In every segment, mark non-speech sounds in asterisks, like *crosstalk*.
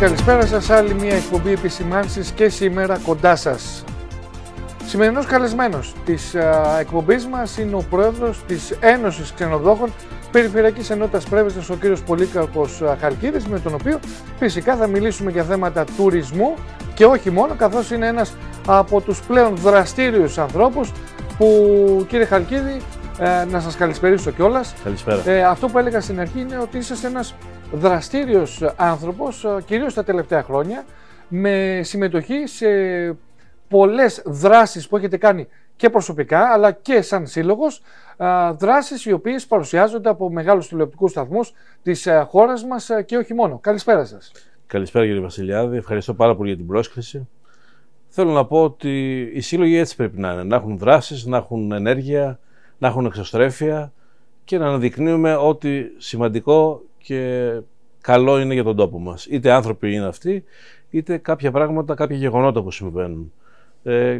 καλησπέρα σας. Άλλη μια εκπομπή επισημάνσεις και σήμερα κοντά σας. Σημερινός καλεσμένος της εκπομπής μας είναι ο πρόεδρος της Ένωσης Ξενοδόχων Περιφερειακής Ενότητας Πρέβεζας, ο κύριος Πολύκακος Χαρκίδης, με τον οποίο φυσικά θα μιλήσουμε για θέματα τουρισμού και όχι μόνο, καθώς είναι ένας από τους πλέον δραστήριους ανθρώπους που κύριε Χαρκίδη ε, να σας καλησπέρισω κιόλας. Καλησπέρα. Ε, αυτό που έλεγα στην αρχή είναι ότι είσαστε ένας δραστήριος άνθρωπος, ε, κυρίως τα τελευταία χρόνια, με συμμετοχή σε πολλές δράσεις που έχετε κάνει και προσωπικά αλλά και σαν σύλλογος. Ε, δράσεις οι οποίες παρουσιάζονται από μεγάλους τηλεοπτικούς σταθμούς της ε, χώρας μας και όχι μόνο. Καλησπέρα σας. Καλησπέρα κύριε Βασιλιάδη. Ευχαριστώ πάρα πολύ για την πρόσκληση. Θέλω να πω ότι οι σύλλογοι έτσι πρέπει να είναι. Να έχουν δράσεις, να έχουν ενέργεια, να έχουν εξωστρέφεια και να αναδεικνύουμε ότι σημαντικό και καλό είναι για τον τόπο μας. Είτε άνθρωποι είναι αυτοί, είτε κάποια πράγματα, κάποια γεγονότα που συμβαίνουν. Ε,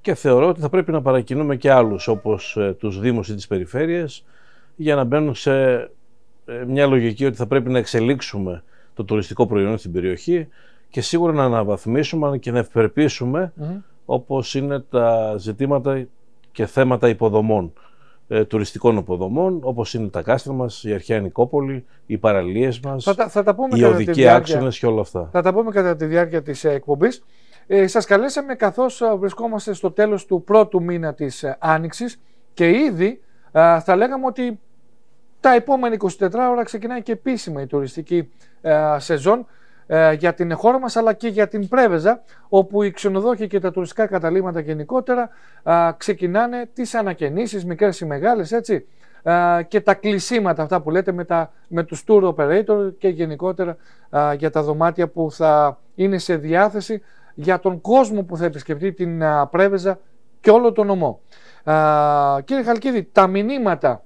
και θεωρώ ότι θα πρέπει να παρακινούμε και άλλους όπως ε, τους Δήμους ή τις Περιφέρειες για να μπαίνουν σε ε, μια λογική ότι θα πρέπει να εξελίξουμε το τουριστικό προϊόν στην περιοχή και σίγουρα να αναβαθμίσουμε και να ευπερπίσουμε όπως είναι τα ζητήματα και θέματα υποδομών. Ε, τουριστικών οποδομών όπως είναι τα κάστρα μας, η αρχαία Νικόπολη, οι παραλίες μας, οι οδικοί άξονες και όλα αυτά. Θα τα πούμε κατά τη διάρκεια της εκπομπής. Ε, ε Σας καλέσαμε καθώς ε, βρισκόμαστε στο τέλος του πρώτου μήνα της Άνοιξης και ήδη θα λέγαμε ότι τα επόμενα 24 ώρα ξεκινάει και επίσημα η τουριστική σεζόν. Ε, για την χώρα μας αλλά και για την Πρέβεζα όπου οι ξενοδόχοι και τα τουριστικά καταλήμματα γενικότερα ξεκινάνε τις ανακαινήσεις μικρές ή μεγάλες έτσι και τα κλεισίματα αυτά που λέτε με, τα, με τους tour operator και γενικότερα για τα δωμάτια που θα είναι σε διάθεση για τον κόσμο που θα επισκεφτεί την Πρέβεζα και όλο τον νομό. Κύριε Χαλκίδη, τα μηνύματα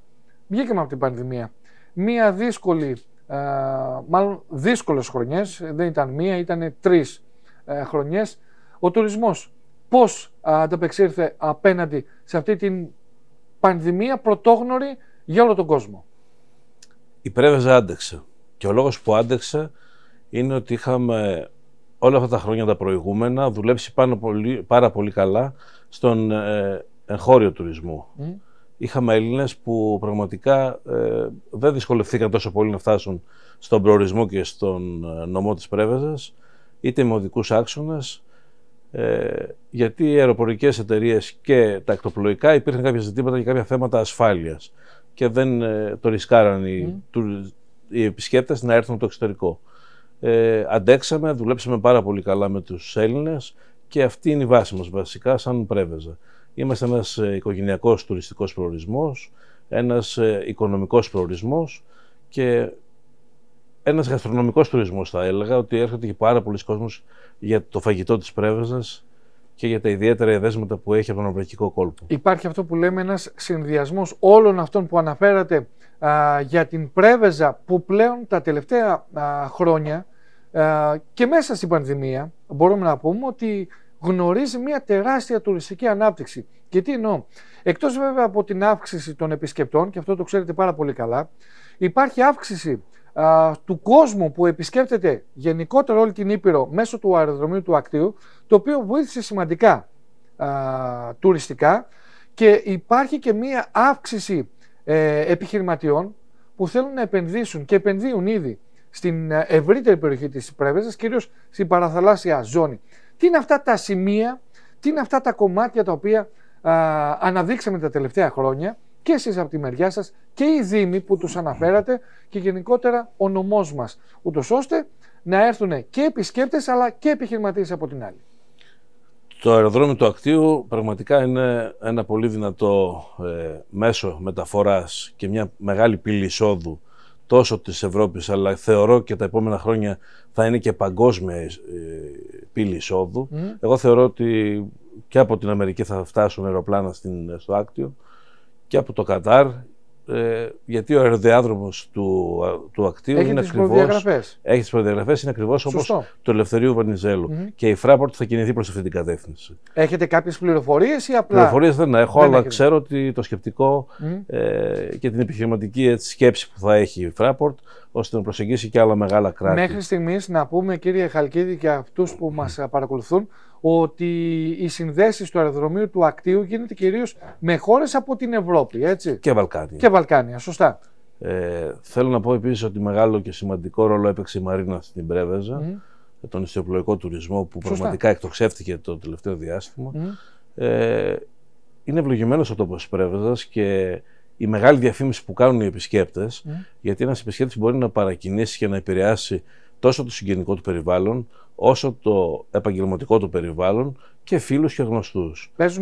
βγήκαμε από την πανδημία. Μία δύσκολη ε, μάλλον δύσκολες χρονιές, δεν ήταν μία, ήταν τρεις ε, χρονιές. Ο τουρισμός πώς ε, ανταπεξήρθε απέναντι σε αυτή την πανδημία πρωτόγνωρη για όλο τον κόσμο. Η πρέβεζα άντεξε. Και ο λόγος που άντεξε είναι ότι είχαμε όλα αυτά τα χρόνια τα προηγούμενα δουλέψει πάνω πολύ, πάρα πολύ καλά στον εγχώριο τουρισμό είχαμε Έλληνες που πραγματικά ε, δεν δυσκολευθήκαν τόσο πολύ να φτάσουν στον προορισμό και στον ε, νομό της Πρέβεζας, είτε με οδικούς άξονες, ε, γιατί οι αεροπορικές εταιρείες και τα εκτοπλοϊκά υπήρχαν κάποια ζητήματα και κάποια θέματα ασφάλειας και δεν ε, το ρισκάραν οι, mm. Ναι. επισκέπτες να έρθουν από το εξωτερικό. Ε, αντέξαμε, δουλέψαμε πάρα πολύ καλά με τους Έλληνες και αυτή είναι η βάση μας βασικά, σαν πρέβεζα. Είμαστε ένας ε, οικογενειακός τουριστικός προορισμός, ένας ε, οικονομικός προορισμός και ένας γαστρονομικός τουρισμός θα έλεγα ότι έρχεται και πάρα πολλοί κόσμος για το φαγητό της πρέβεζας και για τα ιδιαίτερα εδέσματα που έχει από τον ευρωπαϊκό κόλπο. Υπάρχει αυτό που λέμε ένας συνδυασμός όλων αυτών που αναφέρατε για την πρέβεζα που πλέον τα τελευταία χρόνια και μέσα στην πανδημία μπορούμε να πούμε ότι γνωρίζει μια τεράστια τουριστική ανάπτυξη. Και τι εννοώ. Εκτός βέβαια από την αύξηση των επισκεπτών, και αυτό το ξέρετε πάρα πολύ καλά, υπάρχει αύξηση α, του κόσμου που επισκέπτεται γενικότερα όλη την Ήπειρο μέσω του αεροδρομίου του Ακτίου, το οποίο βοήθησε σημαντικά α, τουριστικά και υπάρχει και μία αύξηση ε, επιχειρηματιών που θέλουν να επενδύσουν και επενδύουν ήδη στην ε, ευρύτερη περιοχή της Πρέβεζας, κυρίως στην παραθαλάσσια ζώνη. Τι είναι αυτά τα σημεία, τι είναι αυτά τα κομμάτια τα οποία α, αναδείξαμε τα τελευταία χρόνια και εσείς από τη μεριά σας και οι Δήμοι που τους αναφέρατε και γενικότερα ο νομός μας, ούτως ώστε να έρθουν και επισκέπτες αλλά και επιχειρηματίες από την άλλη. Το αεροδρόμιο του Ακτίου πραγματικά είναι ένα πολύ δυνατό ε, μέσο μεταφοράς και μια μεγάλη πύλη εισόδου τόσο της Ευρώπης αλλά θεωρώ και τα επόμενα χρόνια θα είναι και παγκόσμια ε, πύλη εισόδου. Εγώ θεωρώ ότι και από την Αμερική θα φτάσουν αεροπλάνα στην, στο Άκτιο και από το Κατάρ. Ε, γιατί ο αεροδιάδρομος του, του ακτίου έχει είναι προδιαγραφές Έχει τις προδιαγραφές, είναι ακριβώς όπως το ελευθεριου Βανιζέλου Βενιζέλου. Mm-hmm. Και η Φράπορτ θα κινηθεί προς αυτή την κατεύθυνση. Έχετε κάποιες πληροφορίες ή απλά. Πληροφορίες δεν έχω, αλλά ξέρω ότι το σκεπτικο ε, και την επιχειρηματική έτσι, σκέψη που θα έχει η Φράπορτ ώστε να προσεγγίσει και άλλα μεγάλα κράτη. Μέχρι στιγμής να πούμε, κύριε Χαλκίδη, και αυτούς που μας παρακολουθούν, ότι οι συνδέσεις του αεροδρομίου του Ακτίου γίνεται κυρίως με χώρες από την Ευρώπη, έτσι. Και Βαλκάνια. Και Βαλκάνια, σωστά. Ε, θέλω να πω επίσης ότι μεγάλο και σημαντικό ρόλο έπαιξε η Μαρίνα στην Πρέβεζα, mm. τον ιστιοπλοϊκό τουρισμό που πραγματικά εκτοξεύτηκε το τελευταίο διάστημα. Ε, είναι ευλογημένος ο τόπος της Πρέβεζας και η μεγάλη διαφήμιση που κάνουν οι επισκέπτες, ναι. γιατί ένας επισκέπτης μπορεί να παρακινήσει και να επηρεάσει τόσο το συγγενικό του περιβάλλον, όσο το επαγγελματικό του περιβάλλον και φίλους και γνωστούς.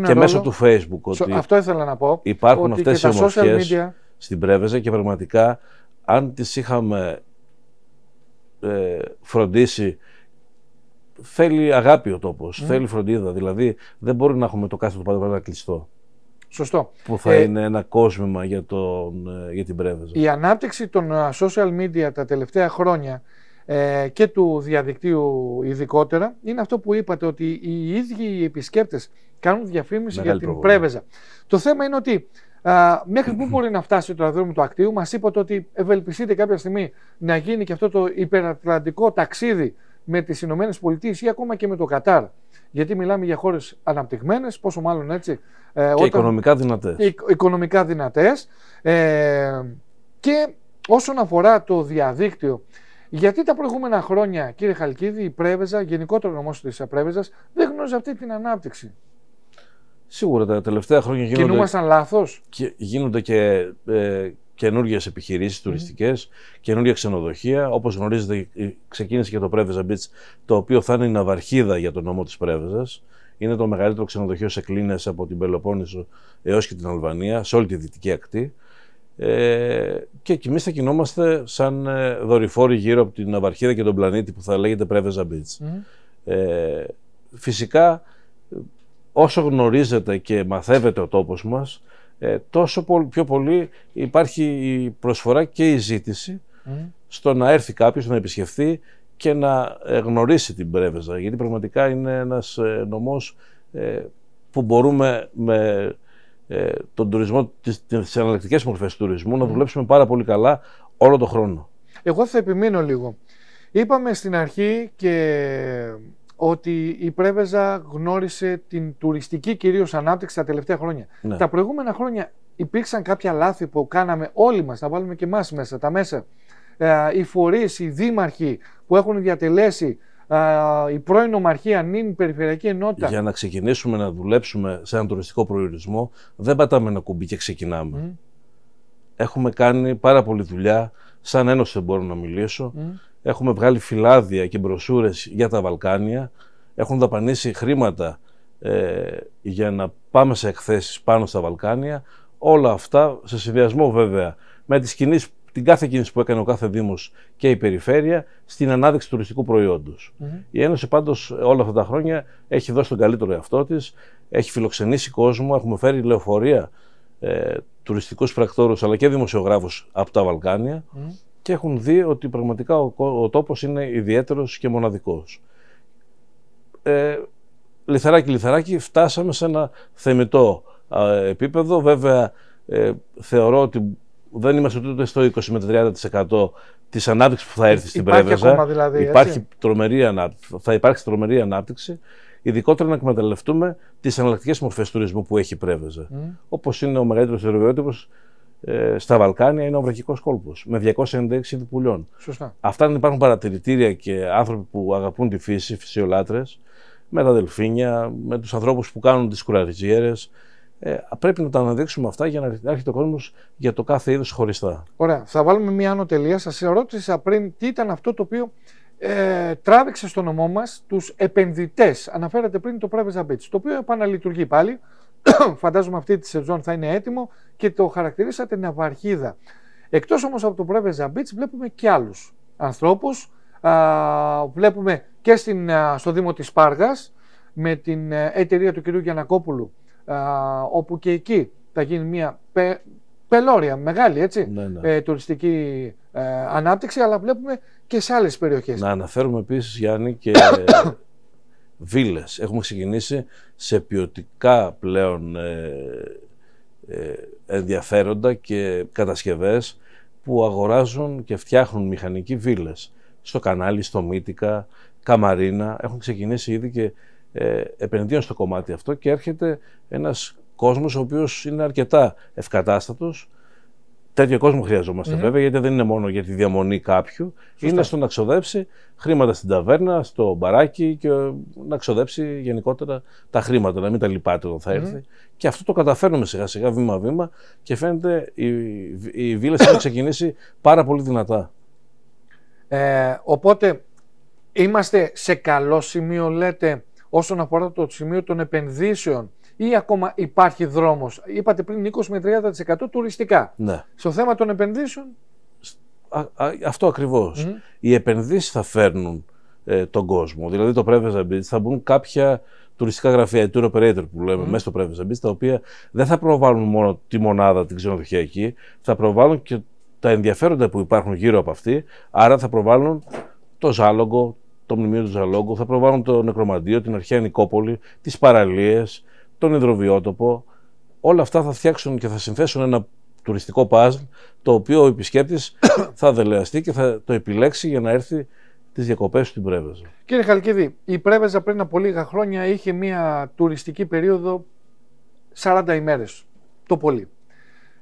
Και μέσω του Facebook. Ότι αυτό ήθελα να πω. Υπάρχουν αυτέ οι ομορφιές media... στην Πρέβεζα και πραγματικά αν τις είχαμε ε, φροντίσει. Θέλει αγάπη ο τόπος, ναι. θέλει φροντίδα. Δηλαδή, δεν μπορεί να έχουμε το κάθε το πάντα κλειστό. Σωστό. Που θα ε, είναι ένα κόσμημα για, τον, ε, για την πρέβεζα. Η ανάπτυξη των ε, social media τα τελευταία χρόνια ε, και του διαδικτύου ειδικότερα είναι αυτό που είπατε ότι οι ίδιοι οι επισκέπτες κάνουν διαφήμιση για την πρέβεζα. Το θέμα είναι ότι α, μέχρι πού μπορεί να φτάσει το αδρόμιο του Ακτίου. Μας είπατε ότι ευελπιστείτε κάποια στιγμή να γίνει και αυτό το υπερατλαντικό ταξίδι με τις Ηνωμένες Πολιτείες ή ακόμα και με το Κατάρ. Γιατί μιλάμε για χώρες αναπτυγμένες, πόσο μάλλον έτσι. Ε, και οικονομικά δυνατές. Ε, οικονομικά δυνατές. Ε, και όσον αφορά το διαδίκτυο, γιατί τα προηγούμενα χρόνια, κύριε Χαλκίδη, η Πρέβεζα, γενικότερα όμω της Πρέβεζας, δεν γνώριζε αυτή την ανάπτυξη. Σίγουρα τα τελευταία χρόνια γίνονται. Κινούμασταν λάθος. Γίνονται και ε, καινούργιες επιχειρήσεις τουριστικές, mm. καινούργια ξενοδοχεία. Όπως γνωρίζετε, ξεκίνησε και το Πρέβεζα Beach, το οποίο θα είναι η ναυαρχίδα για τον νόμο της Πρέβεζας. Είναι το μεγαλύτερο ξενοδοχείο σε κλίνες από την Πελοπόννησο έως και την Αλβανία, σε όλη τη δυτική ακτή. Ε, και εμείς θα κινόμαστε σαν ε, δορυφόροι γύρω από την Ναυαρχίδα και τον πλανήτη που θα λέγεται Πρέβεζα Beach. Ε, φυσικά, όσο γνωρίζετε και μαθεύετε ο τόπος μας, ε, τόσο πιο πολύ υπάρχει η προσφορά και η ζήτηση στο να έρθει κάποιος, να επισκεφθεί και να ε, γνωρίσει την Πρέβεζα. Γιατί πραγματικά είναι ένας ε, νομός ε, που μπορούμε με τον τουρισμό, τις, τις μορφές τουρισμού να δουλέψουμε πάρα πολύ καλά όλο τον χρόνο. Εγώ θα επιμείνω λίγο. Είπαμε στην αρχή και ότι η Πρέβεζα γνώρισε την τουριστική κυρίως ανάπτυξη τα τελευταία χρόνια. Ναι. Τα προηγούμενα χρόνια υπήρξαν κάποια λάθη που κάναμε όλοι μας, να βάλουμε και εμάς μέσα, τα μέσα. Ε, οι φορείς, οι δήμαρχοι που έχουν διατελέσει ε, η πρώην ομαρχία, νυν περιφερειακή ενότητα. Για να ξεκινήσουμε να δουλέψουμε σε έναν τουριστικό προορισμό, δεν πατάμε ένα κουμπί και ξεκινάμε. Έχουμε κάνει πάρα πολλή δουλειά. Σαν ένωση δεν μπορώ να μιλήσω. Έχουμε βγάλει φυλάδια και μπροσούρες για τα Βαλκάνια. Έχουν δαπανίσει χρήματα ε, για να πάμε σε εκθέσεις πάνω στα Βαλκάνια. Όλα αυτά σε συνδυασμό βέβαια με τις κινήσεις, την κάθε κίνηση που έκανε ο κάθε δήμος και η περιφέρεια στην ανάδειξη τουριστικού προϊόντος. Mm-hmm. Η Ένωση πάντως όλα αυτά τα χρόνια έχει δώσει τον καλύτερο εαυτό της, έχει φιλοξενήσει κόσμο, έχουμε φέρει λεωφορεία, ε, τουριστικούς πρακτόρους αλλά και δημοσιογράφους από τα βαλκανια και έχουν δει ότι πραγματικά ο, ο τόπος είναι ιδιαίτερος και μοναδικός. Ε, λιθαράκι, λιθαράκι, φτάσαμε σε ένα θεμητό επίπεδο. Βέβαια, ε, θεωρώ ότι δεν είμαστε ούτε στο 20 με 30% της ανάπτυξης που θα έρθει στην υπάρχει Πρέβεζα. Ακόμα δηλαδή, υπάρχει έτσι? θα υπάρξει τρομερή ανάπτυξη, ειδικότερα να εκμεταλλευτούμε τις εναλλακτικές μορφές τουρισμού που έχει η Πρέβεζα. Mm. Όπως είναι ο μεγαλύτερος εργοιότυπος, ε, στα Βαλκάνια είναι ο βραχικό κόλπος με 296 πουλιών. Σωστά. Αυτά αν υπάρχουν παρατηρητήρια και άνθρωποι που αγαπούν τη φύση, φυσιολάτρες, με τα δελφίνια, με τους ανθρώπους που κάνουν τις κουραριτζιέρε. Ε, πρέπει να τα αναδείξουμε αυτά για να έρχεται ο κόσμος για το κάθε είδος χωριστά. Ωραία. Θα βάλουμε μία άνω τελεία. Σας ρώτησα πριν τι ήταν αυτό το οποίο ε, τράβηξε στο νομό μας τους επενδυτές. Αναφέρατε πριν το Private Beach, το οποίο επαναλειτουργεί πάλι. *coughs* φαντάζομαι αυτή τη σεζόν θα είναι έτοιμο και το χαρακτηρίσατε ναυαρχίδα. Εκτός όμως από τον πρόεδρο Ζαμπίτ, βλέπουμε και άλλους ανθρώπους. Βλέπουμε και στην, στο Δήμο της Πάργας με την ε, εταιρεία του κυρίου Γιανακόπουλου, όπου και εκεί θα γίνει μια πελώρια μεγάλη έτσι, ναι, ναι. Ε, τουριστική ε, ανάπτυξη, αλλά βλέπουμε και σε άλλες περιοχές. Να αναφέρουμε επίσης, Γιάννη, και *coughs* βίλες. Έχουμε ξεκινήσει σε ποιοτικά πλέον ε, ε, ενδιαφέροντα και κατασκευές που αγοράζουν και φτιάχνουν μηχανικοί βίλες. Στο κανάλι, στο Μύτικα, Καμαρίνα. Έχουν ξεκινήσει ήδη και ε, επενδύουν στο κομμάτι αυτό και έρχεται ένας κόσμος ο οποίος είναι αρκετά ευκατάστατος Τέτοιο κόσμο βέβαια, γιατί δεν είναι μόνο για τη διαμονή κάποιου. Είναι στο να ξοδέψει χρήματα στην ταβέρνα, στο μπαράκι και να ξοδέψει γενικότερα τα χρήματα, να μην τα λυπάται όταν θα ερθει Και αυτό το καταφέρνουμε σιγά-σιγά, βήμα-βήμα και φαίνεται η, η βίλα έχουν ξεκινήσει πάρα πολύ δυνατά. Ε, οπότε είμαστε σε καλό σημείο, λέτε, όσον αφορά το σημείο των επενδύσεων ή ακόμα υπάρχει δρόμος. Είπατε πριν 20 με 30% τουριστικά. Ναι. Στο θέμα των επενδύσεων. Α, α, αυτο ακριβώς. Οι επενδύσεις θα φέρνουν ε, τον κόσμο. Δηλαδή το Prevagen Beach θα μπουν κάποια τουριστικά γραφεία, η tour operator που λέμε, mm. μέσα στο Prevagen Beach, τα οποία δεν θα προβάλλουν μόνο τη μονάδα την ξενοδοχειακή, θα προβάλλουν και τα ενδιαφέροντα που υπάρχουν γύρω από αυτή, άρα θα προβάλλουν το Ζάλογο, το μνημείο του Ζαλόγκου, θα προβάλλουν το νεκρομαντίο, την αρχαία Νικόπολη, τις παραλίες τον υδροβιότοπο. Όλα αυτά θα φτιάξουν και θα συνθέσουν ένα τουριστικό παζλ το οποίο ο επισκέπτης *coughs* θα δελεαστεί και θα το επιλέξει για να έρθει τις διακοπές στην Πρέβεζα. Κύριε Χαλκίδη, η Πρέβεζα πριν από λίγα χρόνια είχε μια τουριστική περίοδο 40 ημέρες, το πολύ.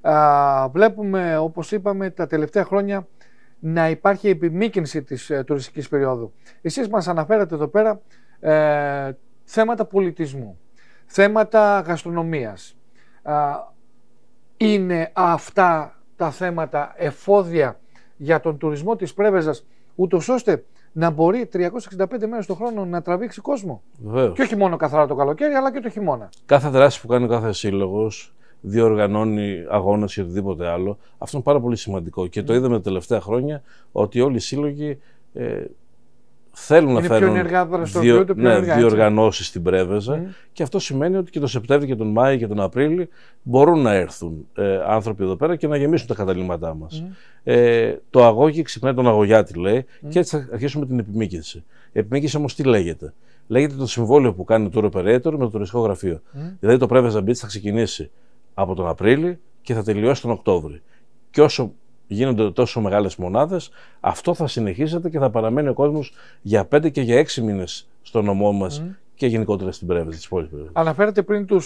Α, βλέπουμε, όπως είπαμε, τα τελευταία χρόνια να υπάρχει επιμήκυνση της ε, τουριστικής περίοδου. Εσείς μας αναφέρατε εδώ πέρα ε, θέματα πολιτισμού. Θέματα γαστρονομίας. Είναι αυτά τα θέματα εφόδια για τον τουρισμό της Πρέβεζας ούτως ώστε να μπορεί 365 μέρες το χρόνο να τραβήξει κόσμο. Βεβαίως. Και όχι μόνο καθαρά το καλοκαίρι, αλλά και το χειμώνα. Κάθε δράση που κάνει ο κάθε σύλλογος, διοργανώνει αγώνα ή οτιδήποτε άλλο, αυτό είναι πάρα πολύ σημαντικό. Και το ναι. είδαμε τα τελευταία χρόνια ότι όλοι οι σύλλογοι ε, θέλουν να φέρουν πιο ενεργά, ναι, διοργανώσει στην Πρέβεζα και αυτό σημαίνει ότι και τον Σεπτέμβριο και τον Μάιο και τον Απρίλιο μπορούν να έρθουν ε, άνθρωποι εδώ πέρα και να γεμίσουν τα καταλήμματά μας. Ε, το αγώγι ξυπνάει τον αγωγιάτη, λέει, και έτσι θα αρχίσουμε την επιμήκυνση. Η επιμήκυνση όμως τι λέγεται. Λέγεται το συμβόλαιο που κάνει το operator με το τουριστικό γραφείο. Δηλαδή το Πρέβεζα Beach θα ξεκινήσει από τον Απρίλιο και θα τελειώσει τον Οκτώβριο. Και όσο γίνονται τόσο μεγάλες μονάδες, αυτό θα συνεχίζεται και θα παραμένει ο κόσμος για πέντε και για 6 μήνες στο νομό μας mm. και γενικότερα στην πρέβεση της πόλης. Αναφέρατε πριν τους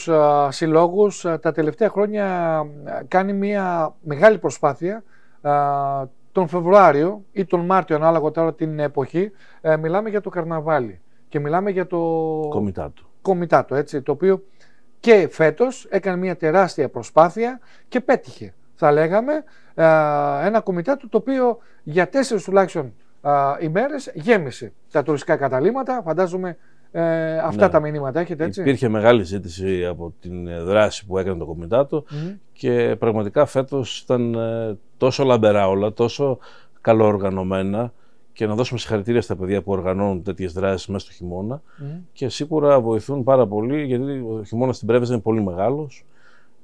συλλόγου. Τα τελευταία χρόνια κάνει μια μεγάλη προσπάθεια. τον Φεβρουάριο ή τον Μάρτιο, ανάλογα τώρα την εποχή, ε, μιλάμε για το καρναβάλι και μιλάμε για το. Κομιτάτο. Κομιτάτο, έτσι, το οποίο και φέτος έκανε μια τεράστια προσπάθεια και πέτυχε, θα λέγαμε. Ε, ένα του το οποίο για τέσσερις τουλάχιστον ε, ημέρες γέμισε τα τουριστικά καταλήμματα. Φαντάζομαι ε, αυτά ναι. τα μηνύματα έχετε έτσι. Υπήρχε μεγάλη ζήτηση από την δράση που έκανε το κομιτατο και πραγματικά φέτος ήταν τόσο λαμπερά όλα, τόσο καλοοργανωμένα και να δώσουμε συγχαρητήρια στα παιδιά που οργανώνουν τέτοιες δράσεις μέσα στο χειμωνα Και σίγουρα βοηθούν πάρα πολύ, γιατί ο χειμώνας στην Πρέβεζα είναι πολύ μεγάλος.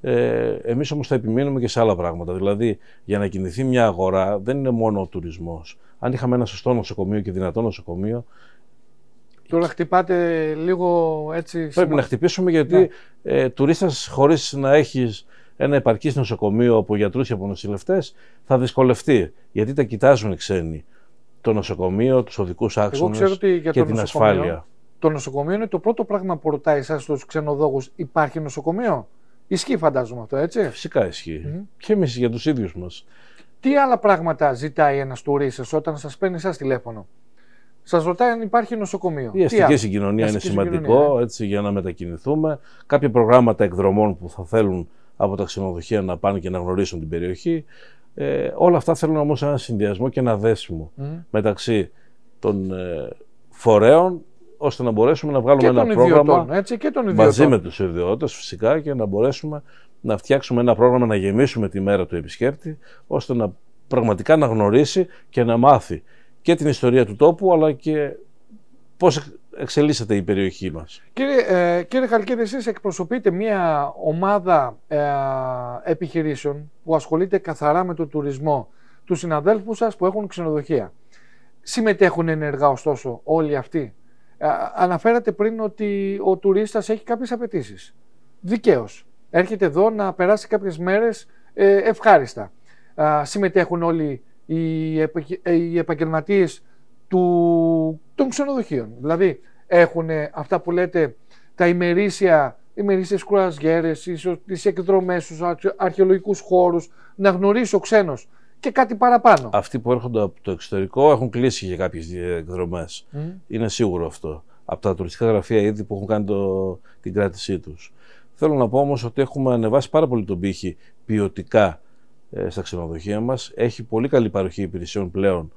Ε, εμείς όμως θα επιμείνουμε και σε άλλα πράγματα. Δηλαδή, για να κινηθεί μια αγορά δεν είναι μόνο ο τουρισμός. Αν είχαμε ένα σωστό νοσοκομείο και δυνατό νοσοκομείο, Τώρα χτυπάτε λίγο έτσι. Πρέπει να χτυπήσουμε γιατί ναι. ε, τουρίστας χωρίς να έχεις ένα επαρκής νοσοκομείο από γιατρούς και από νοσηλευτές θα δυσκολευτεί. Γιατί τα κοιτάζουν οι ξένοι. Το νοσοκομείο, τους οδικούς άξονε και το την ασφάλεια. Το νοσοκομείο είναι το πρώτο πράγμα που ρωτάει εσάς τους ξενοδόγους. Υπάρχει νοσοκομείο. Ισχύει φαντάζομαι αυτό, έτσι. Φυσικά Και εμείς για τους ίδιους μας. Τι άλλα πράγματα ζητάει ένας τουρίστας όταν σας παίρνει εσά τηλέφωνο. Σας ρωτάει αν υπάρχει νοσοκομείο. Η αστική συγκοινωνία είναι σημαντικό ναι. έτσι, για να μετακινηθούμε. Κάποια προγράμματα εκδρομών που θα θέλουν από τα ξενοδοχεία να πάνε και να γνωρίσουν την περιοχή. Ε, όλα αυτά θέλουν όμως ένα συνδυασμό και ένα μεταξύ των ε, φορέων ώστε να μπορέσουμε να βγάλουμε ένα πρόγραμμα έτσι, και μαζί με τους ιδιώτες φυσικά και να μπορέσουμε να φτιάξουμε ένα πρόγραμμα, να γεμίσουμε τη μέρα του επισκέπτη ώστε να πραγματικά να γνωρίσει και να μάθει και την ιστορία του τόπου αλλά και πώς εξελίσσεται η περιοχή μας. Κύριε, ε, κύριε Χαλκίδη, εσείς εκπροσωπείτε μια ομάδα ε, επιχειρήσεων που ασχολείται καθαρά με τον τουρισμό τους συναδέλφους σας που έχουν ξενοδοχεία. Συμμετέχουν ενεργά ωστόσο όλοι αυτοί Αναφέρατε πριν ότι ο τουρίστας έχει κάποιες απαιτήσεις. Δικαίως. Έρχεται εδώ να περάσει κάποιες μέρες ε, ευχάριστα. συμμετέχουν όλοι οι, οι επαγγελματίες των ξενοδοχείων. Δηλαδή έχουν αυτά που λέτε τα ημερήσια, ημερήσιες κουραζιέρες, τις εκδρομές στους αρχαιολογικούς χώρους, να γνωρίσει ο ξένος και κάτι παραπάνω. Αυτοί που έρχονται από το εξωτερικό έχουν κλείσει για κάποιε εκδρομέ. Είναι σίγουρο αυτό. Από τα τουριστικά γραφεία ήδη που έχουν κάνει το, την κράτησή τους. Θέλω να πω όμως ότι έχουμε ανεβάσει πάρα πολύ τον πύχη ποιοτικά ε, στα ξενοδοχεία μας. Έχει πολύ καλή παροχή υπηρεσιών πλέον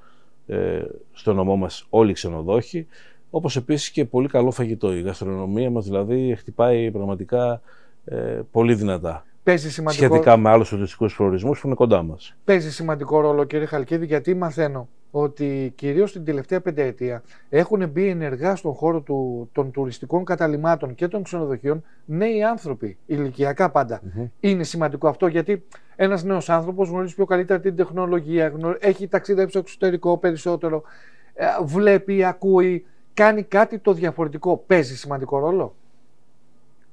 ε, στο νομό μας όλοι οι ξενοδόχοι. Όπως επίσης και πολύ καλό φαγητό. Η γαστρονομία μας δηλαδή χτυπάει πραγματικά ε, πολύ δυνατά. Παίζει σημαντικό... Σχετικά με άλλους τουριστικού προορισμούς που είναι κοντά μας. Παίζει σημαντικό ρόλο, κύριε Χαλκίδη, γιατί μαθαίνω ότι κυρίως την τελευταία πενταετία έχουν μπει ενεργά στον χώρο του, των τουριστικών καταλημάτων και των ξενοδοχείων νέοι άνθρωποι, ηλικιακά Είναι σημαντικό αυτό γιατί ένας νέος άνθρωπος γνωρίζει πιο καλύτερα την τεχνολογία, έχει ταξιδέψει στο εξωτερικό περισσότερο, ε, βλέπει, ακούει, κάνει κάτι το διαφορετικό. Παίζει σημαντικό ρόλο.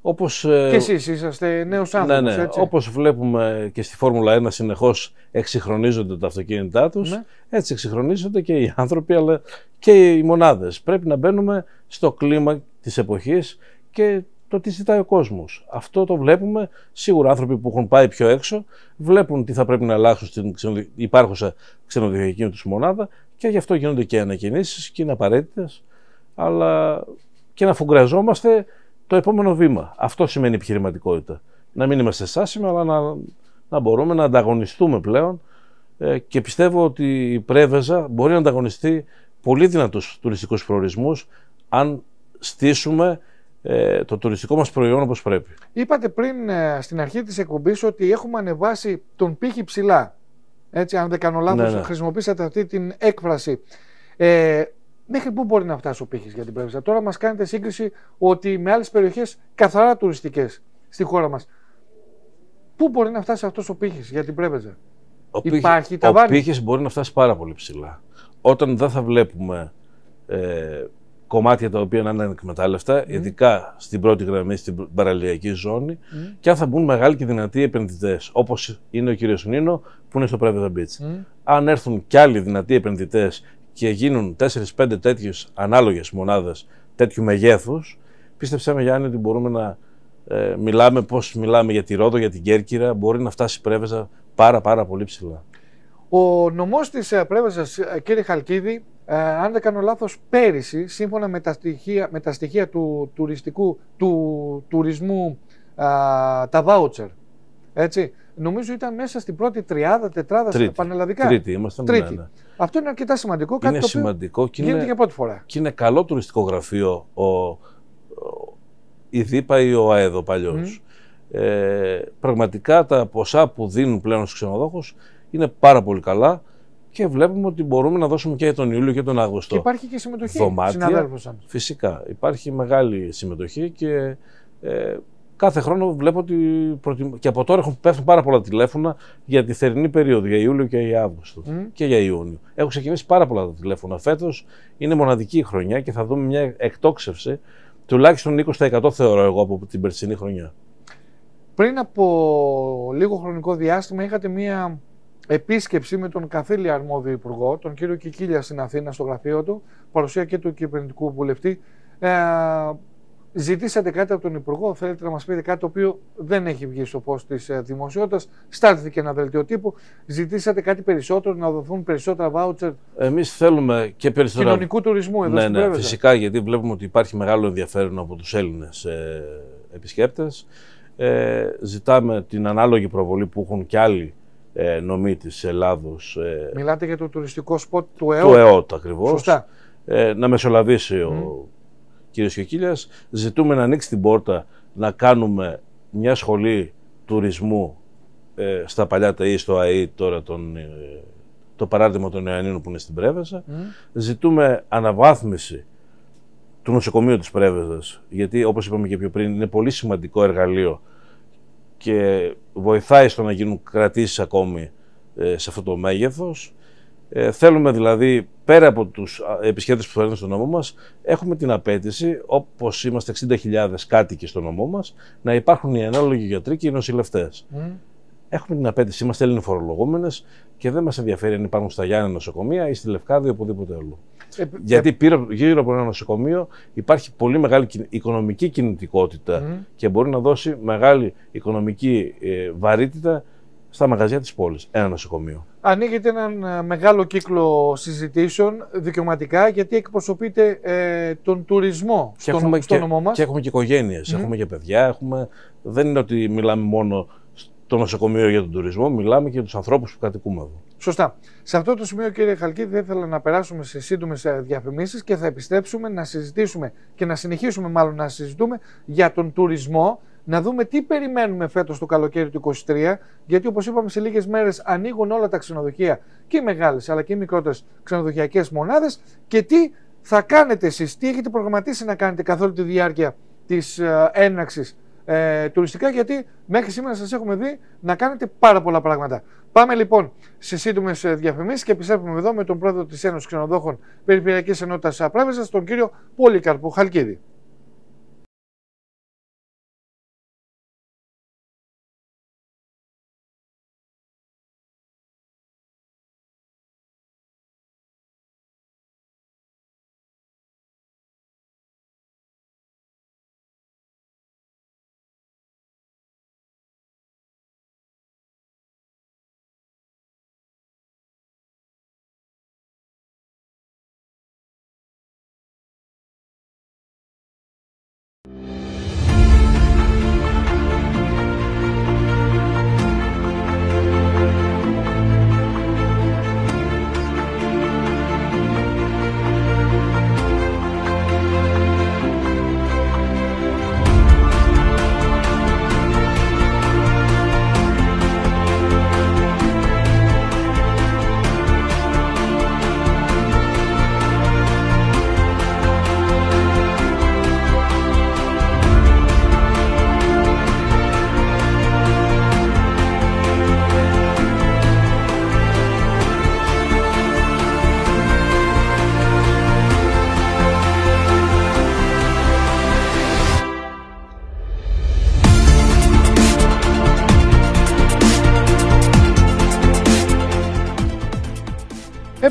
Όπως, ε, και εσείς είσαστε νέος ναι, άνθρωπος, ναι, έτσι. Όπως βλέπουμε και στη Φόρμουλα 1 συνεχώς εξυγχρονίζονται τα αυτοκίνητά τους, ναι. έτσι εξυγχρονίζονται και οι άνθρωποι αλλά και οι μονάδες. Πρέπει να μπαίνουμε στο κλίμα της εποχής και το τι ζητάει ο κόσμος. Αυτό το βλέπουμε. Σίγουρα άνθρωποι που έχουν πάει πιο έξω βλέπουν τι θα πρέπει να αλλάξουν στην υπάρχουσα ξενοδοχειακή τους μονάδα και γι' αυτό γίνονται και ανακοινήσεις και είναι απαραίτητες. Αλλά και να φουγκραζόμαστε το επόμενο βήμα. Αυτό σημαίνει επιχειρηματικότητα. Να μην είμαστε σάσιμοι, αλλά να, να μπορούμε να ανταγωνιστούμε πλέον ε, και πιστεύω ότι η Πρέβεζα μπορεί να ανταγωνιστεί πολύ δυνατούς τουριστικούς προορισμούς αν στήσουμε ε, το τουριστικό μας προϊόν όπως πρέπει. Είπατε πριν ε, στην αρχή της εκπομπής ότι έχουμε ανεβάσει τον πύχη ψηλά. Έτσι, αν δεν κάνω λάθος, ναι, ναι. χρησιμοποίησατε αυτή την έκφραση. Μέχρι πού μπορεί να φτάσει ο πύχης για την πρέβεζα. Τώρα μας κάνετε σύγκριση ότι με άλλες περιοχές καθαρά τουριστικές στη χώρα μας. Πού μπορεί να φτάσει αυτός ο πύχης για την πρέβεζα. Ο Υπάρχει πύχη, Ο πύχης μπορεί να φτάσει πάρα πολύ ψηλά. Όταν δεν θα βλέπουμε ε, κομμάτια τα οποία να είναι ανεκμετάλλευτα, ειδικά στην πρώτη γραμμή, στην παραλιακή ζώνη, mm. και αν θα μπουν μεγάλοι και δυνατοί επενδυτές, όπως είναι ο κ. Νίνο, που είναι στο Private Beach. Αν έρθουν κι άλλοι δυνατοί επενδυτές και γίνουν 4-5 τέτοιες ανάλογες μονάδες τέτοιου μεγέθους, πίστεψέ με Γιάννη ότι μπορούμε να ε, μιλάμε πώς μιλάμε για τη Ρόδο, για την Κέρκυρα, μπορεί να φτάσει η Πρέβεζα πάρα, πάρα πολύ ψηλά. Ο νομός της ε, Πρέβεζας, ε, κύριε Χαλκίδη, αν δεν κάνω λάθος, πέρυσι, σύμφωνα με τα στοιχεία, με τα στοιχεία του τουριστικού, τουρισμού, τα βάουτσερ, έτσι, νομίζω ήταν μέσα στην πρώτη τριάδα, τετράδα στα πανελλαδικά. Τρίτη, ήμασταν Τρίτη. Αυτό είναι αρκετά σημαντικό. Κάτι είναι σημαντικό και γίνεται είναι, για πρώτη φορά. Και είναι καλό τουριστικό γραφείο ο, ο, η ΔΥΠΑ ή ο ΑΕΔΟ παλιό. Ε, πραγματικά τα ποσά που δίνουν πλέον στους ξενοδόχους είναι πάρα πολύ καλά και βλέπουμε ότι μπορούμε να δώσουμε και τον Ιούλιο και τον Αύγουστο. Και υπάρχει και συμμετοχή Δωμάτια, συναδέλφων Φυσικά. Υπάρχει μεγάλη συμμετοχή και ε, Κάθε χρόνο βλέπω ότι. Προτιμ... και από τώρα έχουν πέφτουν πάρα πολλά τηλέφωνα για τη θερινή περίοδο, για Ιούλιο και για Αύγουστο και για Ιούνιο. Έχουν ξεκινήσει πάρα πολλά τα τηλέφωνα. Φέτος είναι μοναδική χρονιά και θα δούμε μια εκτόξευση τουλάχιστον 20% θεωρώ εγώ από την περσινή χρονιά. Πριν από λίγο χρονικό διάστημα είχατε μία επίσκεψη με τον καθήλια αρμόδιο υπουργό, τον κύριο Κικίλια στην Αθήνα, στο γραφείο του, παρουσία και του κυβερνητικού βουλευτή. Ε, Ζητήσατε κάτι από τον Υπουργό, θέλετε να μας πείτε κάτι το οποίο δεν έχει βγει στο πώ της ε, δημοσιότητας. στάθηκε ένα δελτίο τύπου. Ζητήσατε κάτι περισσότερο, να δοθούν περισσότερα βάουτσερ. Εμείς θέλουμε και περισσότερα. Κοινωνικού τουρισμού εδώ ναι, στην ναι, Φυσικά, γιατί βλέπουμε ότι υπάρχει μεγάλο ενδιαφέρον από τους Έλληνες ε, επισκέπτες. Ε, ζητάμε την ανάλογη προβολή που έχουν και άλλοι ε, νομοί της Ελλάδος. Ε, Μιλάτε για το τουριστικό σποτ του ΕΟΤ. Του ΕΟΤ Ε, να μεσολαβήσει ο ζητούμε να ανοίξει την πόρτα να κάνουμε μια σχολή τουρισμού ε, στα παλιά τα ή στο ΑΕΙ, τώρα τον, ε, το παράδειγμα των Ιωαννίνων που είναι στην Πρέβεζα. Ζητούμε αναβάθμιση του νοσοκομείου της Πρέβεζας, γιατί όπως είπαμε και πιο πριν είναι πολύ σημαντικό εργαλείο και βοηθάει στο να γίνουν κρατήσεις ακόμη ε, σε αυτό το μέγεθος. Ε, θέλουμε δηλαδή, πέρα από τους επισκέπτες που θα έρθουν στον νομό μας, έχουμε την απέτηση, όπως είμαστε 60.000 κάτοικοι στον νομό μας, να υπάρχουν οι ανάλογοι γιατροί και οι νοσηλευτές. Έχουμε την απέτηση, είμαστε Έλληνε φορολογούμενε και δεν μας ενδιαφέρει αν υπάρχουν στα Γιάννη νοσοκομεία ή στη Λευκάδη ή οπουδήποτε άλλο. Ε, Γιατί ε, γύρω από ένα νοσοκομείο υπάρχει πολύ μεγάλη οικονομική κινητικότητα και μπορεί να δώσει μεγάλη οικονομική ε, βαρύτητα στα μαγαζιά της πόλης. Ένα νοσοκομείο. Ανοίγεται έναν ε, μεγάλο κύκλο συζητήσεων δικαιωματικά γιατί εκπροσωπείται ε, τον τουρισμό και στον, στο νομό μας. Και έχουμε και οικογένειες, έχουμε και παιδιά. Έχουμε... Δεν είναι ότι μιλάμε μόνο στο νοσοκομείο για τον τουρισμό, μιλάμε και για τους ανθρώπους που κατοικούμε εδώ. Σωστά. Σε αυτό το σημείο, κύριε Χαλκίδη, θα ήθελα να περάσουμε σε σύντομες διαφημίσεις και θα επιστρέψουμε να συζητήσουμε και να συνεχίσουμε μάλλον να συζητούμε για τον τουρισμό να δούμε τι περιμένουμε φέτος το καλοκαίρι του 2023, γιατί όπως είπαμε σε λίγες μέρες ανοίγουν όλα τα ξενοδοχεία και μεγάλες αλλά και μικρότερες ξενοδοχειακές μονάδες και τι θα κάνετε εσείς, τι έχετε προγραμματίσει να κάνετε καθ' όλη τη διάρκεια της ε, έναξη ε, τουριστικά, γιατί μέχρι σήμερα σας έχουμε δει να κάνετε πάρα πολλά πράγματα. Πάμε λοιπόν σε σύντομες διαφημίσεις και επιστρέφουμε εδώ με τον πρόεδρο της Ένωσης Ξενοδόχων Περιφερειακής Ενότητας Απράβεζας, τον κύριο Πολύκαρπο Χαλκίδη.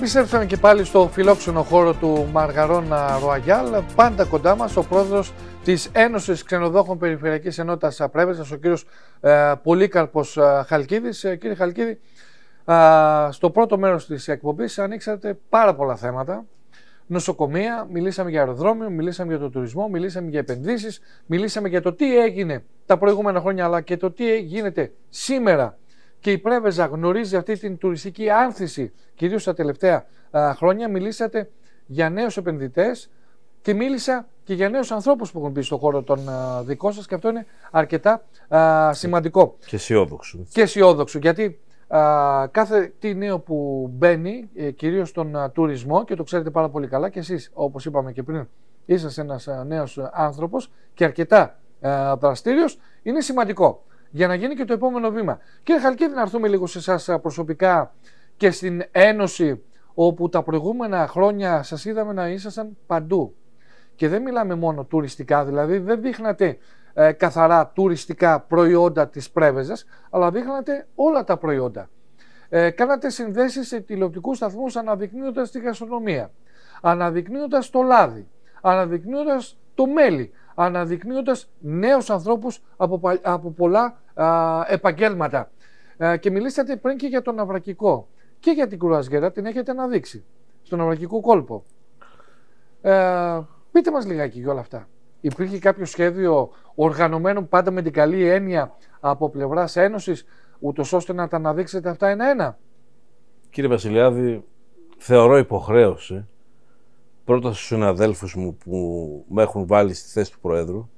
Επιστρέψαμε και πάλι στο φιλόξενο χώρο του Μαργαρόνα Ροαγιάλ. Πάντα κοντά μας ο πρόεδρος της Ένωσης Ξενοδόχων Περιφερειακής Ενότητας Πρέβεζα, ο κύριος ε, Πολύκαρπος ε, Χαλκίδης. Ε, κύριε Χαλκίδη, ε, στο πρώτο μέρος της εκπομπής ανοίξατε πάρα πολλά θέματα. Νοσοκομεία, μιλήσαμε για αεροδρόμιο, μιλήσαμε για το τουρισμό, μιλήσαμε για επενδύσεις, μιλήσαμε για το τι έγινε τα προηγούμενα χρόνια αλλά και το τι γίνεται σήμερα και η Πρέβεζα γνωρίζει αυτή την τουριστική άνθηση, κυρίως τα τελευταία χρόνια. Μιλήσατε για νέους επενδυτές και μίλησα και για νέους ανθρώπους που έχουν μπει στον χώρο των α, και αυτό είναι αρκετά σημαντικό. Και αισιόδοξο. Και αισιόδοξο, γιατί κάθε τι νέο που μπαίνει, ε, κυρίως στον τουρισμό και το ξέρετε πάρα πολύ καλά και εσείς όπως είπαμε και πριν είσαστε ένας νέος άνθρωπος και αρκετά δραστήριος, είναι σημαντικό για να γίνει και το επόμενο βήμα. Κύριε Χαλκίδη, να έρθουμε λίγο σε εσάς ε, προσωπικά και στην Ένωση, όπου τα προηγούμενα χρόνια σας είδαμε να ήσασταν παντού. Και δεν μιλάμε μόνο τουριστικά, δηλαδή δεν δείχνατε ε, καθαρά τουριστικά προϊόντα της πρέβεζας, αλλά δείχνατε όλα τα προϊόντα. Ε, κάνατε συνδέσεις σε τηλεοπτικούς σταθμούς, αναδεικνύοντας τη γαστρονομία, αναδεικνύοντας το λάδι, αναδεικνύοντας το μέλι, αναδεικνύοντας νέους ανθρώπους από, από πολλά επαγγέλματα. Ε, και μιλήσατε πριν και για τον Αυρακικό και για την κρουαζιέρα την έχετε αναδείξει στον Αυρακικό κόλπο. Ε, πείτε μας λιγάκι για όλα αυτά. Υπήρχε κάποιο σχέδιο οργανωμένο πάντα με την καλή έννοια από πλευράς Ένωσης, ούτως ώστε να τα αναδείξετε αυτά ένα-ένα. Κύριε Βασιλιάδη, θεωρώ υποχρέωση πρώτα στους συναδέλφους μου που με έχουν βάλει στη θέση του Προέδρου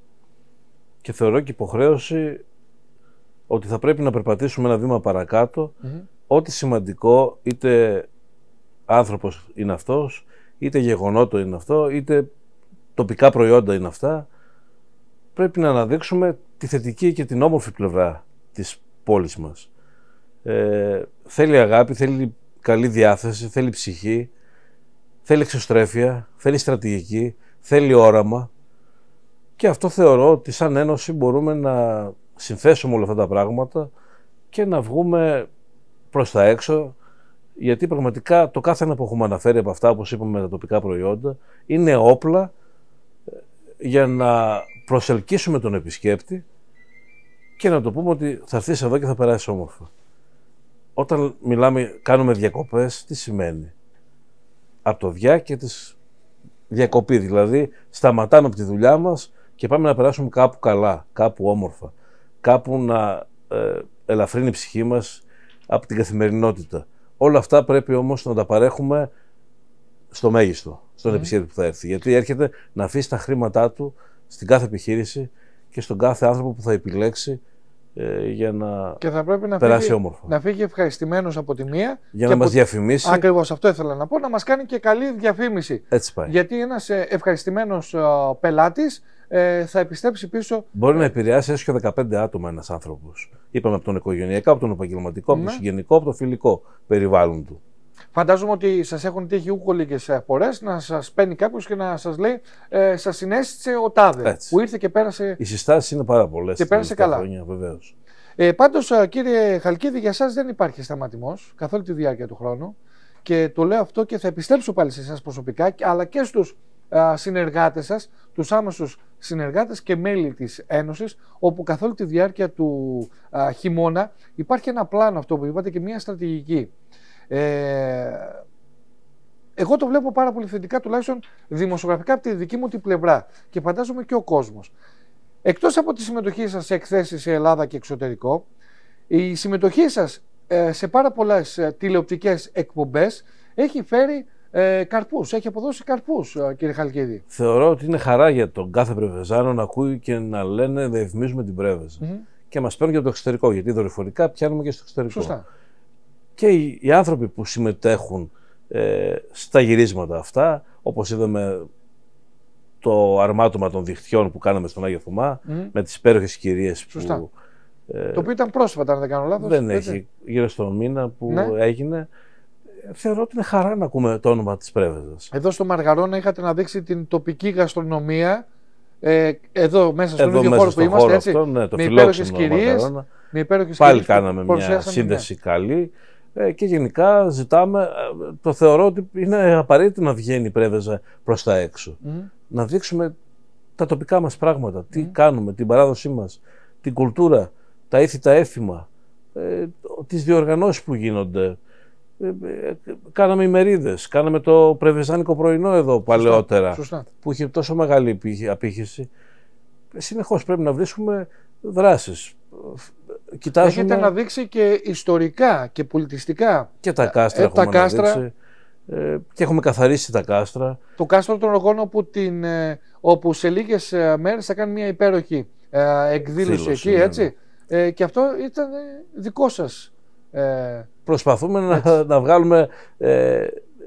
και θεωρώ και υποχρέωση ότι θα πρέπει να περπατήσουμε ένα βήμα ό,τι σημαντικό είτε άνθρωπος είναι αυτός, είτε γεγονότο είναι αυτό, είτε τοπικά προϊόντα είναι αυτά, πρέπει να αναδείξουμε τη θετική και την όμορφη πλευρά της πόλης μας. Ε, θέλει αγάπη, θέλει καλή διάθεση, θέλει ψυχή, Θέλει εξωστρέφεια, θέλει στρατηγική, θέλει όραμα. Και αυτό θεωρώ ότι σαν Ένωση μπορούμε να συνθέσουμε όλα αυτά τα πράγματα και να βγούμε προς τα έξω, γιατί πραγματικά το κάθε ένα που έχουμε αναφέρει από αυτά, όπως είπαμε, τα τοπικά προϊόντα, είναι όπλα ε, για να προσελκύσουμε τον επισκέπτη και να το πούμε ότι θα έρθεις εδώ και θα περάσεις όμορφα. Όταν μιλάμε, κάνουμε διακοπές, τι σημαίνει από το και τις διακοπή. Δηλαδή, σταματάμε από τη δουλειά μας και πάμε να περάσουμε κάπου καλά, κάπου όμορφα, κάπου να ε, ελαφρύνει η ψυχή μας από την καθημερινότητα. Όλα αυτά πρέπει όμως να τα παρέχουμε στο μέγιστο, στον mm. που θα έρθει. Γιατί έρχεται να αφήσει τα χρήματά του στην κάθε επιχείρηση και στον κάθε άνθρωπο που θα επιλέξει ε, για να, και θα πρέπει να φύγει, όμορφα. Να ευχαριστημένος από τη μία. Για να μα διαφημίσει. Ακριβώς αυτό ήθελα να πω, να μας κάνει και καλή διαφήμιση. Έτσι πάει. Γιατί ένας ε, ευχαριστημένος ε, πελάτης θα επιστρέψει πίσω. Μπορεί να επηρεάσει έστω και 15 άτομα ένας άνθρωπος. Είπαμε από τον οικογενειακό, από τον επαγγελματικό, από ναι. συγγενικό, από το φιλικό περιβάλλον του. Φαντάζομαι ότι σας έχουν τύχει λίγε φορέ να σας παίρνει κάποιος και να σας λέει ε, Σας συνέστησε ο Τάδε Έτσι. που ήρθε και πέρασε. Οι συστάσεις είναι πάρα πολλές. Και πέρασε καλά. Χρόνια, Ε, Πάντως, ε, κύριε Χαλκίδη, για εσά δεν υπάρχει σταματημός καθ' όλη τη διάρκεια του χρόνου. Και το λέω αυτό και θα επιστρέψω πάλι σε εσάς προσωπικά, αλλά και στους ε, συνεργάτες σας, τους άμεσους συνεργάτες και μέλη της Ένωσης, όπου καθ' όλη τη διάρκεια του α, ε, χειμώνα υπάρχει ένα πλάνο αυτό που είπατε και μια στρατηγική. Ε, εγώ το βλέπω πάρα πολύ θετικά, τουλάχιστον δημοσιογραφικά από τη δική μου την πλευρά και φαντάζομαι και ο κόσμος. Εκτός από τη συμμετοχή σας σε εκθέσεις σε Ελλάδα και εξωτερικό, η συμμετοχή σας ε, σε πάρα πολλές ε, τηλεοπτικές εκπομπές έχει φέρει ε, καρπούς, έχει αποδώσει καρπούς, ε, κύριε Χαλκίδη. Θεωρώ ότι είναι χαρά για τον κάθε πρεβεζάνο να ακούει και να λένε διαφημίζουμε την πρεβεζα Και μας παίρνουν και από το εξωτερικό, γιατί δορυφορικά πιάνουμε και στο εξωτερικό. Σωστά και οι άνθρωποι που συμμετέχουν ε, στα γυρίσματα αυτά, όπως είδαμε το αρμάτωμα των δικτυών που κάναμε στον Άγιο Θωμά, με τις υπέροχες κυρίες που... Ε, το οποίο ήταν πρόσφατα, αν δεν κάνω λάθος. Δεν έχει, γύρω στον μήνα που ναι. έγινε. Θεωρώ ότι είναι χαρά να ακούμε το όνομα της πρέβεζας. Εδώ στο Μαργαρόνα είχατε να δείξει την τοπική γαστρονομία, ε, εδώ μέσα στον εδώ ίδιο μέσα χώρο που είμαστε, χώρο έτσι, αυτό, ναι, το με υπέροχες κυρίες. Πάλι κάναμε μια ναι. σύνδεση καλή. Ε, και γενικά ζητάμε, ε, το θεωρώ ότι είναι απαραίτητο να βγαίνει η πρέβεζα προς τα έξω. Να δείξουμε τα τοπικά μας πράγματα, τι κάνουμε, την παράδοσή μας, την κουλτούρα, τα ήθη, τα έθιμα, ε, τις διοργανώσεις που γίνονται. Ε, κάναμε ημερίδες, κάναμε το πρεβεζάνικο πρωινό εδώ παλαιότερα, που είχε τόσο μεγάλη απήχηση. Συνεχώς πρέπει να βρίσκουμε δράσεις κοιτάζουμε... Έχετε να δείξει και ιστορικά και πολιτιστικά. Και τα ε, κάστρα ε, έχουμε τα κάστρα... Ε, και έχουμε καθαρίσει τα κάστρα. Το κάστρο των Ρογών όπου, την, ε, όπου σε λίγες ε, μέρες θα κάνει μια υπέροχη εκδήλωση εκεί, ναι, έτσι. Ναι. και αυτό ήταν δικό σας. Προσπαθούμε να, να, βγάλουμε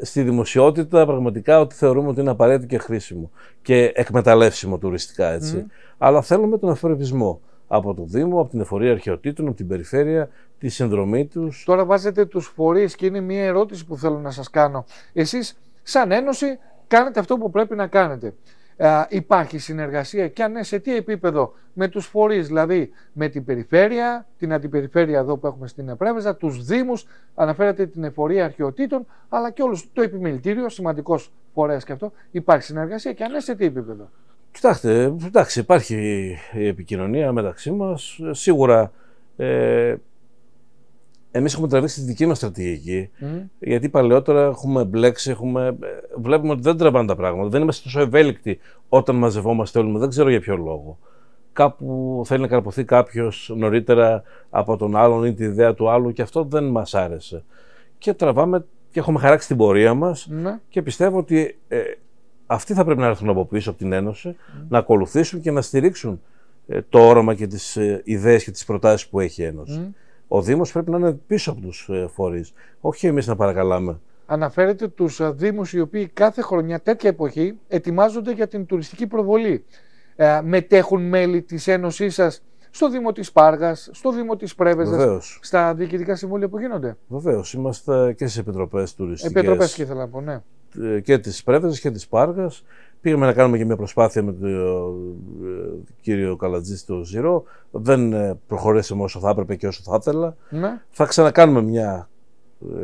στη δημοσιότητα πραγματικά ότι θεωρούμε ότι είναι απαραίτητο και χρήσιμο και εκμεταλλεύσιμο τουριστικά, έτσι. Αλλά θέλουμε τον αφορεπισμό από το Δήμο, από την Εφορία Αρχαιοτήτων, από την Περιφέρεια, τη συνδρομή τους. Τώρα βάζετε τους φορείς και είναι μια ερώτηση που θέλω να σας κάνω. Εσείς, σαν Ένωση, κάνετε αυτό που πρέπει να κάνετε. υπάρχει συνεργασία και αν ναι, σε τι επίπεδο με τους φορείς, δηλαδή με την περιφέρεια, την αντιπεριφέρεια εδώ που έχουμε στην Επρέβεζα, τους Δήμους, αναφέρατε την εφορία αρχαιοτήτων, αλλά και όλους το επιμελητήριο, σημαντικός φορέας και αυτό, υπάρχει συνεργασία και αν ναι, σε τι επίπεδο. Κοιτάξτε, εντάξει, υπάρχει η επικοινωνία μεταξύ μας. Σίγουρα ε, εμείς έχουμε τραβήξει τη δική μας στρατηγική, mm. γιατί παλαιότερα έχουμε μπλέξει, έχουμε... Ε, βλέπουμε ότι δεν τραβάνε τα πράγματα, δεν είμαστε τόσο ευέλικτοι όταν μαζευόμαστε όλοι, δεν ξέρω για ποιο λόγο. Κάπου θέλει να καρποθεί κάποιος νωρίτερα από τον άλλον ή την ιδέα του άλλου και αυτό δεν μας άρεσε. Και τραβάμε και έχουμε χαράξει την πορεία μας mm. και πιστεύω ότι ε, αυτοί θα πρέπει να έρθουν από πίσω από την Ένωση, mm. να ακολουθήσουν και να στηρίξουν ε, το όραμα και τις ε, ιδέες και τις προτάσεις που έχει η Ένωση. Mm. Ο Δήμος πρέπει να είναι πίσω από τους ε, φορείς, όχι εμείς να παρακαλάμε. Αναφέρετε τους ε, Δήμους, οι οποίοι κάθε χρονιά τέτοια εποχή ετοιμάζονται για την τουριστική προβολή. Ε, μετέχουν μέλη της Ένωσής σας στο Δήμο της Πάργας, στο Δήμο της Πρέβεζας, στα διοικητικά συμβούλια που γίνονται. Βεβαίως, είμαστε και στις επιτροπές τουριστικές. Επιτροπές και ήθελα να πω, ναι και της Πρέβεζας και της Πάργας. Πήγαμε να κάνουμε και μια προσπάθεια με τον ε, κύριο Καλατζής στο Ζηρό. Δεν ε, προχωρήσαμε όσο θα έπρεπε και όσο θα ήθελα. Ναι. Θα ξανακάνουμε μια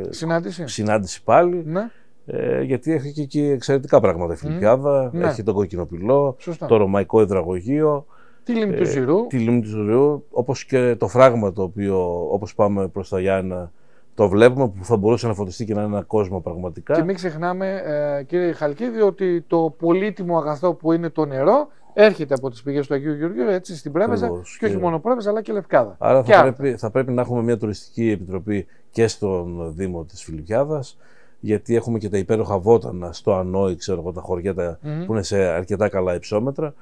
ε, συνάντηση, συνάντηση πάλι. Ναι. Ε, γιατί έχει και εκεί εξαιρετικά πράγματα η Φιλιππιάδα. Ναι. Έχει τον κόκκινο πυλό, το ρωμαϊκό υδραγωγείο. Τη λίμνη του Ζηρού. Τη λίμνη του Ζηρού, όπως και το φράγμα το οποίο, όπως πάμε προς τα Γιάννα, το βλέπουμε που θα μπορούσε να φωτιστεί και να είναι ένα κόσμο πραγματικά. Και μην ξεχνάμε, ε, κύριε Χαλκίδη, ότι το πολύτιμο αγαθό που είναι το νερό έρχεται από τις πηγές του Αγίου Γεωργίου, έτσι στην Πρέβεζα. Και όχι μόνο Πρέβεζα, αλλά και Λευκάδα. Άρα θα, πρέπει, θα πρέπει να έχουμε μια τουριστική επιτροπή και στον Δήμο της Φιλιππιάδας, γιατί έχουμε και τα υπέροχα βότανα στο Ανόη, ξέρω εγώ, τα χωριά τα, mm που είναι σε αρκετά καλά υψόμετρα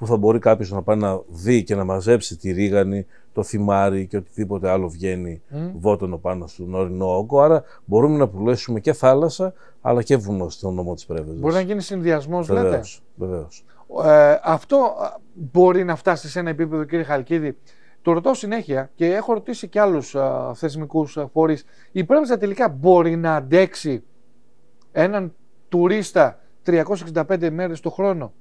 που θα μπορεί κάποιος να πάει να δει και να μαζέψει τη ρίγανη, το θυμάρι και οτιδήποτε άλλο βγαίνει mm. πάνω στον ορεινό όγκο. Άρα μπορούμε να πουλήσουμε και θάλασσα αλλά και βουνό στον νομό της Πρέβεζας. Μπορεί να γίνει συνδυασμός, λέτε. Βεβαίως. Ε, αυτό μπορεί να φτάσει σε ένα επίπεδο, κύριε Χαλκίδη. Το ρωτώ συνέχεια και έχω ρωτήσει και άλλους θεσμικού φορείς. Η Πρέβεζα τελικά μπορεί να αντέξει έναν τουρίστα 365 μέρες το χρόνο.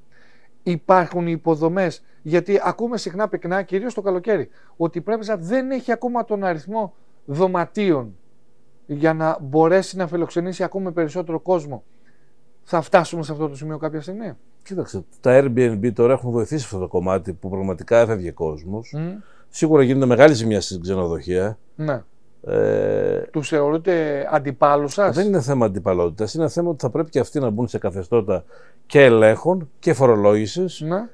Υπάρχουν οι υποδομές. Γιατί ακούμε συχνά πυκνά, κυρίως το καλοκαίρι, ότι η πρέπεζα δεν έχει ακόμα τον αριθμό δωματίων για να μπορέσει να φιλοξενήσει ακόμα περισσότερο κόσμο. Θα φτάσουμε σε αυτό το σημείο κάποια στιγμή. Κοίταξε, τα Airbnb τώρα έχουν βοηθήσει αυτό το κομμάτι που πραγματικά έφευγε κόσμος. Σίγουρα γίνεται μεγάλη ζημιά στην ξενοδοχεία. Ναι. Ε, τους θεωρείτε αντιπάλους σας. Δεν είναι θέμα αντιπαλότητας. Είναι θέμα ότι θα πρέπει και αυτοί να μπουν σε καθεστώτα και ελέγχων και φορολόγησης ναι.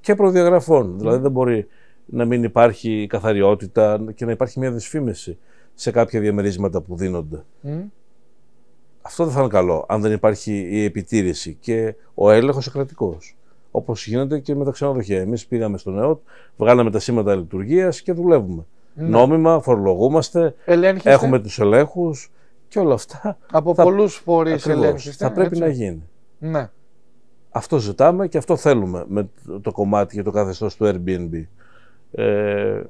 και προδιαγραφών. Ναι. Δηλαδή δεν μπορεί να μην υπάρχει καθαριότητα και να υπάρχει μια δυσφήμιση σε κάποια διαμερίσματα που δίνονται. Αυτό δεν θα είναι καλό αν δεν υπάρχει η επιτήρηση και ο έλεγχος ο κρατικός. Όπως γίνεται και με τα ξενοδοχεία. Εμείς πήγαμε στον ΕΟΤ, βγάλαμε τα σήματα λειτουργίας και δουλεύουμε. Ναι. νόμιμα, φορολογούμαστε, έχουμε τους ελέγχους και όλα αυτά. Από θα... πολλούς φορείς Θα πρέπει να γίνει. Ναι. Αυτό ζητάμε και αυτό θέλουμε με το κομμάτι και το καθεστώς του Airbnb. Ε,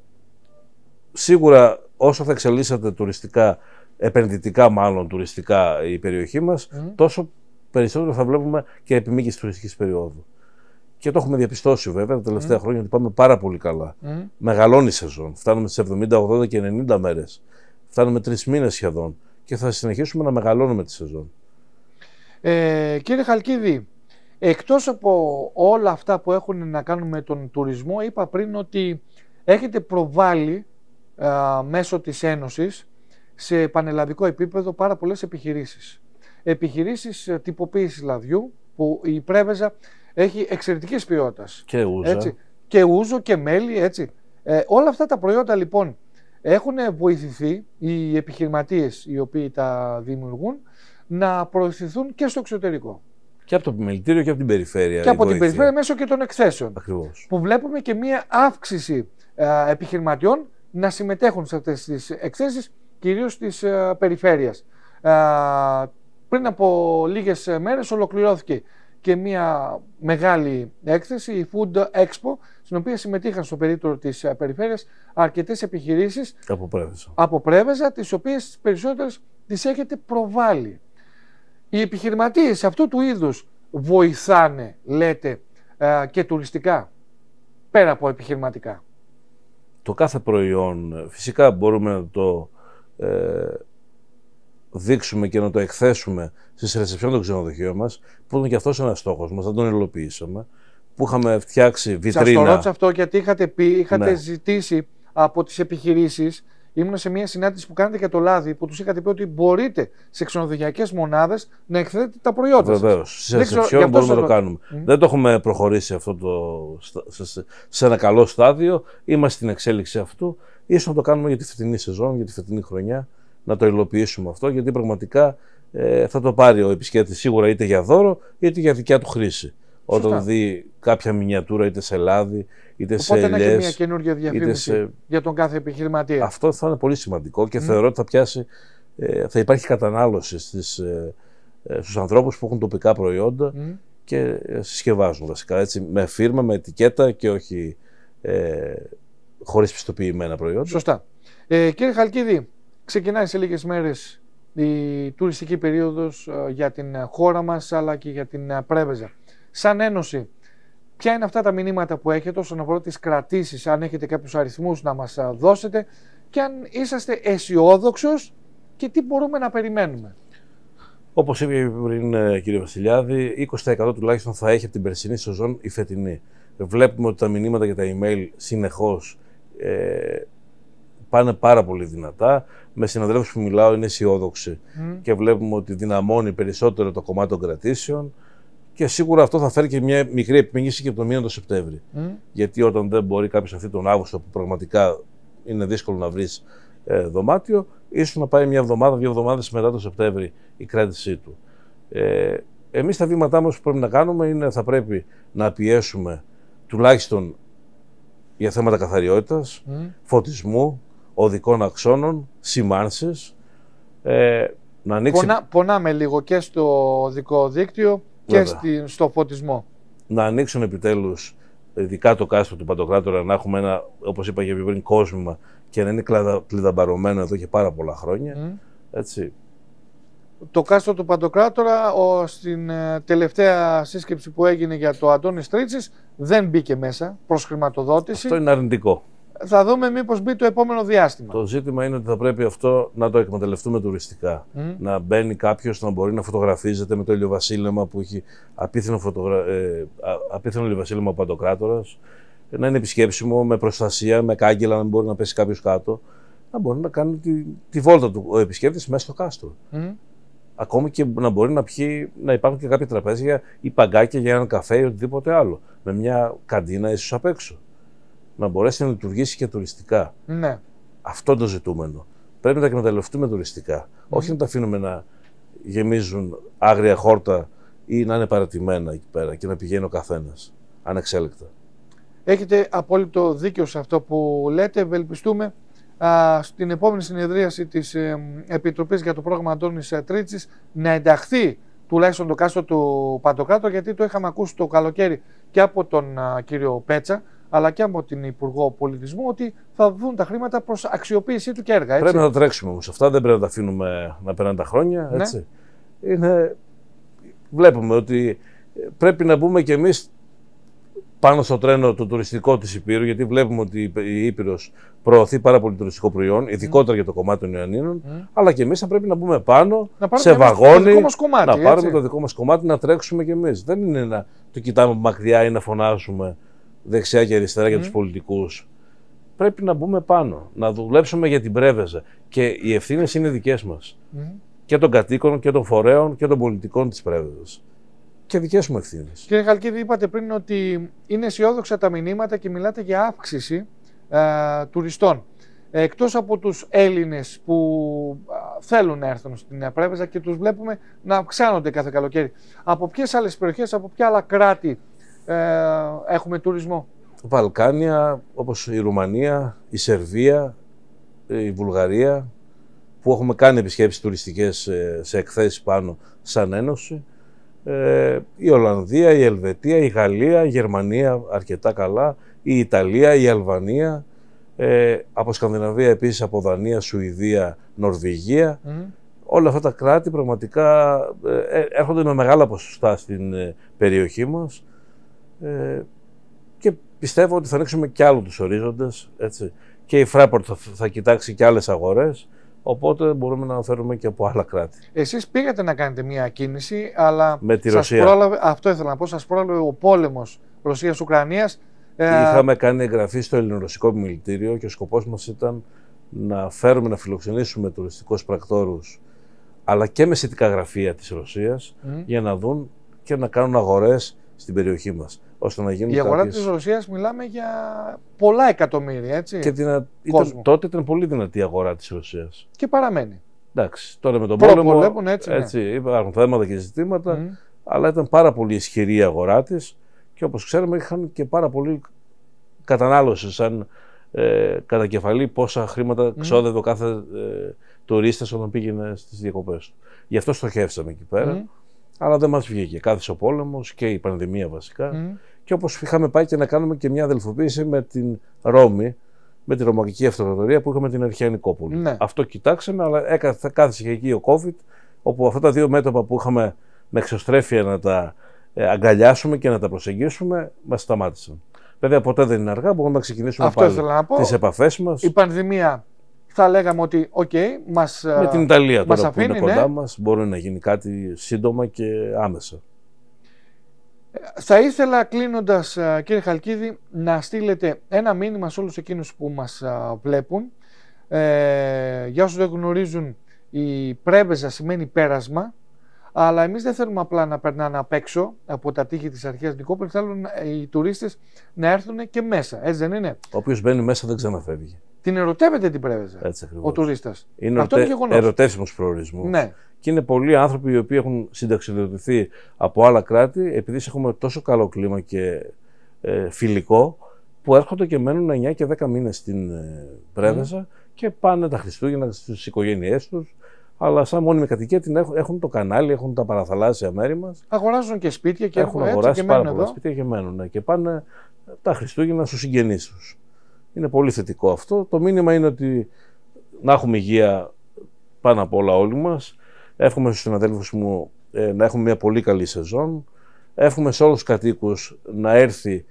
σίγουρα όσο θα εξελίσσεται τουριστικά, επενδυτικά μάλλον τουριστικά η περιοχή μας, τόσο περισσότερο θα βλέπουμε και επιμήκυση τουριστικής περίοδου. Και το έχουμε διαπιστώσει βέβαια τα τελευταία χρόνια ότι πάμε πάρα πολύ καλά. Μεγαλώνει η σεζόν. Φτάνουμε στι 70, 80 και 90 μέρες. Φτάνουμε τρεις μήνες σχεδόν. Και θα συνεχίσουμε να μεγαλώνουμε τη σεζόν. Ε, κύριε Χαλκίδη, εκτός από όλα αυτά που έχουν να κάνουν με τον τουρισμό, είπα πριν ότι έχετε προβάλει α, μέσω της Ένωσης σε πανελλαδικό επίπεδο πάρα πολλές επιχειρήσεις. Επιχειρήσεις ε, τυποποίησης λαδιού που η Πρέβεζα έχει εξαιρετική ποιότητα. Και ούζο. Έτσι. Και ούζο και μέλι, έτσι. Ε, όλα αυτά τα προϊόντα λοιπόν έχουν βοηθηθεί οι επιχειρηματίες οι οποίοι τα δημιουργούν να προωθηθούν και στο εξωτερικό. Και από το επιμελητήριο και από την περιφέρεια. Και από την περιφέρεια μέσω και των εκθέσεων. Ακριβώς. Που βλέπουμε και μία αύξηση ε, επιχειρηματιών να συμμετέχουν σε αυτές τις εκθέσεις κυρίως της ε, περιφέρειας. Ε, πριν από λίγες μέρες ολοκληρώθηκε και μια μεγάλη έκθεση, η Food Expo, στην οποία συμμετείχαν στο περίπτωρο της ε, περιφέρειας αρκετές επιχειρήσεις από Πρέβεζα, τις οποίες τις περισσότερες τις έχετε προβάλλει. Οι επιχειρηματίες αυτού του είδους βοηθάνε, λέτε, ε, και τουριστικά, πέρα από επιχειρηματικά. Το κάθε προϊόν φυσικά μπορούμε να το ε, δείξουμε και να το εκθέσουμε στι ρεσεψιόν των ξενοδοχείων μας, που ήταν και αυτός ένας στόχος μας, θα τον υλοποιήσουμε. Που είχαμε φτιάξει βιτρίνα. Σας το ρώτησα αυτό γιατί είχατε, πει, είχατε ναι. ζητήσει από τις επιχειρήσεις. Ήμουν σε μια συνάντηση που κάνετε για το λάδι, που τους είχατε πει ότι μπορείτε σε ξενοδοχειακές μονάδες να εκθέτε τα προϊόντα. Βεβαίω. Σε ρεσεψιόν μπορούμε να το κάνουμε. Δεν το έχουμε προχωρήσει αυτό το, σε, ένα καλό στάδιο. Είμαστε στην εξέλιξη αυτού. σω να το κάνουμε για τη φετινή σεζόν, για τη φετινή χρονιά να το υλοποιήσουμε αυτό, γιατί πραγματικά ε, θα το πάρει ο επισκέπτης σίγουρα είτε για δώρο είτε για δικιά του χρήση. Σωστά. Όταν δει κάποια μινιατούρα είτε σε λάδι, είτε Οπότε σε ελιές. Οπότε να μια καινούργια διαφήμιση σε... για τον κάθε επιχειρηματία. Αυτό θα είναι πολύ σημαντικό και θεωρώ ότι θα πιάσει, ε, θα υπάρχει κατανάλωση στις, ε, ε, στους ανθρώπους που έχουν τοπικά προϊόντα mm. και συσκευάζουν βασικά έτσι, με φίρμα, με ετικέτα και όχι ε, χωρίς πιστοποιημένα προϊόντα. Σωστά. Ε, κύριε Χαλκίδη, Ξεκινάει σε λίγες μέρες η τουριστική περίοδος ε, για την ε, χώρα μας αλλά και για την ε, Πρέβεζα. Σαν ένωση, ποια είναι αυτά τα μηνύματα που έχετε όσον αφορά τις κρατήσεις, αν έχετε κάποιους αριθμούς να μας δώσετε και αν είσαστε αισιόδοξος και τι μπορούμε να περιμένουμε. Όπως είπε πριν κύριε Βασιλιάδη, 20% τουλάχιστον θα έχει από την περσινή σεζόν η φετινή. Βλέπουμε ότι τα μηνύματα για τα email συνεχώς πάνε πάρα πολύ δυνατά. Με συναδέλφους που μιλάω είναι αισιόδοξοι και βλέπουμε ότι δυναμώνει περισσότερο το κομμάτι των κρατήσεων. Και σίγουρα αυτό θα φέρει και μια μικρή επιμήγηση και από τον μήνα του Σεπτέμβρη. Γιατί όταν δεν μπορεί κάποιος αυτή τον Αύγουστο, που πραγματικά είναι δύσκολο να βρεις ε, δωμάτιο, ίσως να πάει μια εβδομάδα, δύο εβδομάδες μετά τον Σεπτέμβρη η κράτησή του. Ε, Εμείς τα βήματά μας που πρέπει να κάνουμε είναι θα πρέπει να πιέσουμε τουλάχιστον για θέματα καθαριότητας, φωτισμού, οδικών αξώνων, σημάνσεις. Ε, να ανοίξει... πονάμε λίγο και στο οδικό δίκτυο και στο φωτισμό. Να ανοίξουν επιτέλους ειδικά το κάστρο του Παντοκράτορα να έχουμε ένα, όπως είπα και πριν, κόσμημα και να είναι κλειδαμπαρωμένο εδώ και πάρα πολλά χρόνια. Έτσι. Το κάστρο του Παντοκράτορα ο, στην ε, τελευταία σύσκεψη που έγινε για το Αντώνης Στρίτσης δεν μπήκε μέσα προς χρηματοδότηση. Αυτό είναι αρνητικό θα δούμε μήπως μπει το επόμενο διάστημα. Το ζήτημα είναι ότι θα πρέπει αυτό να το εκμεταλλευτούμε τουριστικά. Να μπαίνει κάποιος να μπορεί να φωτογραφίζεται με το ηλιοβασίλεμα που έχει απίθανο, φωτογρα... ε, απίθανο ηλιοβασίλεμα ο Παντοκράτορας. Να είναι επισκέψιμο, με προστασία, με κάγκελα, να μην μπορεί να πέσει κάποιος κάτω. Να μπορεί να κάνει τη, βόλτα του ο επισκέπτης μέσα στο κάστρο. Mm. Ακόμη και να μπορεί να πιει, να υπάρχουν και κάποια τραπέζια ή παγκάκια για έναν καφέ ή οτιδήποτε άλλο. Με μια καντίνα ίσως απ' έξω να μπορέσει να λειτουργήσει και τουριστικά. Ναι. Αυτό το ζητούμενο. Πρέπει να τα εκμεταλλευτούμε τουριστικά. Όχι να τα αφήνουμε να γεμίζουν άγρια χόρτα ή να είναι παρατημένα εκεί πέρα και να πηγαίνει ο καθένας ανεξέλεκτα. Έχετε απόλυτο δίκιο σε αυτό που λέτε. Ευελπιστούμε α, στην επόμενη συνεδρίαση της ε, Επιτροπής για το πρόγραμμα Αντώνης Τρίτσης να ενταχθεί τουλάχιστον το κάστρο του Παντοκράτου, γιατί το είχαμε ακούσει το καλοκαίρι και από τον κύριο Πέτσα, αλλά και από την Υπουργό Πολιτισμού, ότι θα δουν τα χρήματα προς αξιοποίησή του και έργα. Έτσι. Πρέπει να τα τρέξουμε όμως. Αυτά δεν πρέπει να τα αφήνουμε να περνάνε τα χρόνια. Ναι. Έτσι. Ναι. Βλέπουμε ότι ε, πρέπει να μπούμε κι εμείς πάνω στο τρένο του τουριστικό της Υπήρου, γιατί βλέπουμε ότι η Ήπειρος προωθεί πάρα πολύ τουριστικό προϊόν, ειδικότερα για το κομμάτι των Ιωαννίνων. Αλλά κι εμείς θα πρέπει να μπούμε πάνω σε βαγόνι, να πάρουμε το δικό μας κομμάτι, να τρέξουμε κι εμείς. Δεν είναι να το κοιτάμε μακριά ή να φωνάζουμε δεξιά και αριστερά για τους πολιτικούς. Πρέπει να μπούμε πάνω, να δουλέψουμε για την πρέβεζα. Και οι ευθύνες είναι δικές μας. Και των κατοίκων και των φορέων και των πολιτικών της πρέβεζας. Και δικές μου ευθύνες. Κύριε Χαλκίδη, είπατε πριν ότι είναι αισιόδοξα τα μηνύματα και μιλάτε για αύξηση α, ε, τουριστών. εκτός από τους Έλληνες που ε, θέλουν να έρθουν στην Νέα Πρέβεζα και τους βλέπουμε να αυξάνονται κάθε καλοκαίρι. Από ποιες άλλες περιοχές, από ποια άλλα κράτη ε, έχουμε τουρισμό. Βαλκάνια, όπως η Ρουμανία, η Σερβία, η Βουλγαρία, που έχουμε κάνει επισκέψεις τουριστικές ε, σε εκθέσεις πάνω σαν Ένωση. Ε, η Ολλανδία, η Ελβετία, η Γαλλία, η Γερμανία αρκετά καλά, η Ιταλία, η Αλβανία, ε, από Σκανδιναβία επίσης, από Δανία, Σουηδία, Νορβηγία. Όλα αυτά τα κράτη πραγματικά ε, έρχονται με μεγάλα ποσοστά στην περιοχή μας ε, και πιστεύω ότι θα ανοίξουμε και άλλου τους ορίζοντες. Και η Fraport θα, θα κοιτάξει και άλλες αγορές, οπότε μπορούμε να φέρουμε και από άλλα κράτη. Εσείς πήγατε να κάνετε μια κίνηση, αλλά Με τη Ρωσία. πρόλαβε, αυτό ήθελα να πω, σας πρόλαβε ο πόλεμος Ρωσία Ρωσίας-Ουκρανίας. Ε, Είχαμε κάνει εγγραφή στο ελληνορωσικό μιλητήριο και ο σκοπός μας ήταν να φέρουμε να φιλοξενήσουμε τουριστικούς πρακτόρους, αλλά και μεσητικά γραφεία της Ρωσίας mm. για να δουν και να κάνουν αγορές στην περιοχή μας ώστε να γίνουν Η αγορά της Ρωσίας μιλάμε για πολλά εκατομμύρια, έτσι. Και δυνα... ήταν, τότε ήταν πολύ δυνατή η αγορά της Ρωσίας. Και παραμένει. Εντάξει, τώρα με τον πόλεμο. Έτσι, ναι. έτσι, υπάρχουν θέματα και ζητήματα, αλλά ήταν πάρα πολύ ισχυρή η αγορά της και όπως ξέρουμε είχαν και πάρα πολύ κατανάλωση σαν ε, πόσα χρήματα ξόδευε ο κάθε ε, τουρίστας όταν πήγαινε στις διακοπές του. Γι' αυτό στοχεύσαμε εκεί πέρα. Αλλά δεν μας βγήκε. Κάθισε ο πόλεμος και η πανδημία βασικά και όπως είχαμε πάει και να κάνουμε και μια αδελφοποίηση με την Ρώμη, με τη Ρωμαϊκή Αυτοκρατορία που είχαμε την αρχαία Νικόπολη. Ναι. Αυτό κοιτάξαμε, αλλά έκαθε, κάθισε και εκεί ο COVID, όπου αυτά τα δύο μέτωπα που είχαμε με εξωστρέφεια να τα ε, αγκαλιάσουμε και να τα προσεγγίσουμε, μας σταμάτησαν. Βέβαια, ποτέ δεν είναι αργά, μπορούμε να ξεκινήσουμε Αυτό πάλι να τις επαφές μας. Η πανδημία θα λέγαμε ότι, οκ, okay, μας Με την ε, Ιταλία τώρα αφήνει, που είναι ναι. κοντά μας, μπορεί να γίνει κάτι σύντομα και άμεσα. Θα ήθελα κλείνοντας, κύριε Χαλκίδη να στείλετε ένα μήνυμα σε όλους εκείνους που μας βλέπουν. Ε, για όσους δεν γνωρίζουν η πρέμπεζα σημαίνει πέρασμα αλλά εμείς δεν θέλουμε απλά να περνάνε απ' έξω από τα τείχη της αρχαίας Νικόπολης. θέλουν οι τουρίστες να έρθουν και μέσα, έτσι δεν είναι. Όποιο οποίος μπαίνει μέσα δεν ξαναφεύγει την ερωτεύεται την πρέβεζα. Έτσι Ο τουρίστας. Είναι Αυτό ερτε... Ερωτεύσιμος προορισμός. Ναι. Και είναι πολλοί άνθρωποι οι οποίοι έχουν συνταξιδοτηθεί από άλλα κράτη, επειδή έχουμε τόσο καλό κλίμα και ε, φιλικό, που έρχονται και μένουν 9 και 10 μήνες στην ε, πρέβεζα ναι. και πάνε τα Χριστούγεννα στις οικογένειές τους. Αλλά σαν μόνιμη κατοικία την έχουν, έχουν το κανάλι, έχουν τα παραθαλάσσια μέρη μας. Αγοράζουν και σπίτια και έχουν αγοράσει και πάρα εδώ. πολλά σπίτια και μένουν. Ναι, και πάνε τα Χριστούγεννα στους συγγενείς τους. Είναι πολύ θετικό αυτό. Το μήνυμα είναι ότι να έχουμε υγεία πάνω απ' όλα όλοι μας. Εύχομαι στους συναδέλφους μου ε, να έχουμε μια πολύ καλή σεζόν. Εύχομαι σε όλους τους κατοίκους να έρθει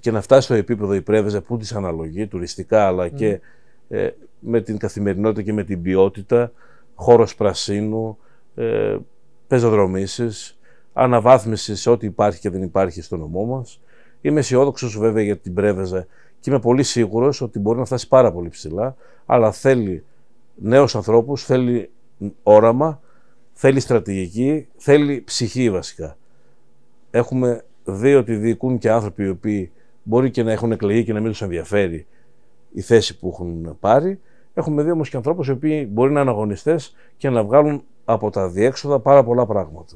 και να φτάσει στο επίπεδο η πρέβεζα που της αναλογεί τουριστικά αλλά και ε, με την καθημερινότητα και με την ποιότητα, χώρος πρασίνου, ε, αναβάθμιση σε ό,τι υπάρχει και δεν υπάρχει στο νομό μας. Είμαι αισιόδοξος βέβαια για την πρέβεζα και είμαι πολύ σίγουρος ότι μπορεί να φτάσει πάρα πολύ ψηλά, αλλά θέλει νέους ανθρώπους, θέλει όραμα, θέλει στρατηγική, θέλει ψυχή βασικά. Έχουμε δει ότι διοικούν και άνθρωποι οι οποίοι μπορεί και να έχουν εκλεγεί και να μην τους ενδιαφέρει η θέση που έχουν πάρει. Έχουμε δει όμως και ανθρώπους οι οποίοι μπορεί να είναι αγωνιστές και να βγάλουν από τα διέξοδα πάρα πολλά πράγματα.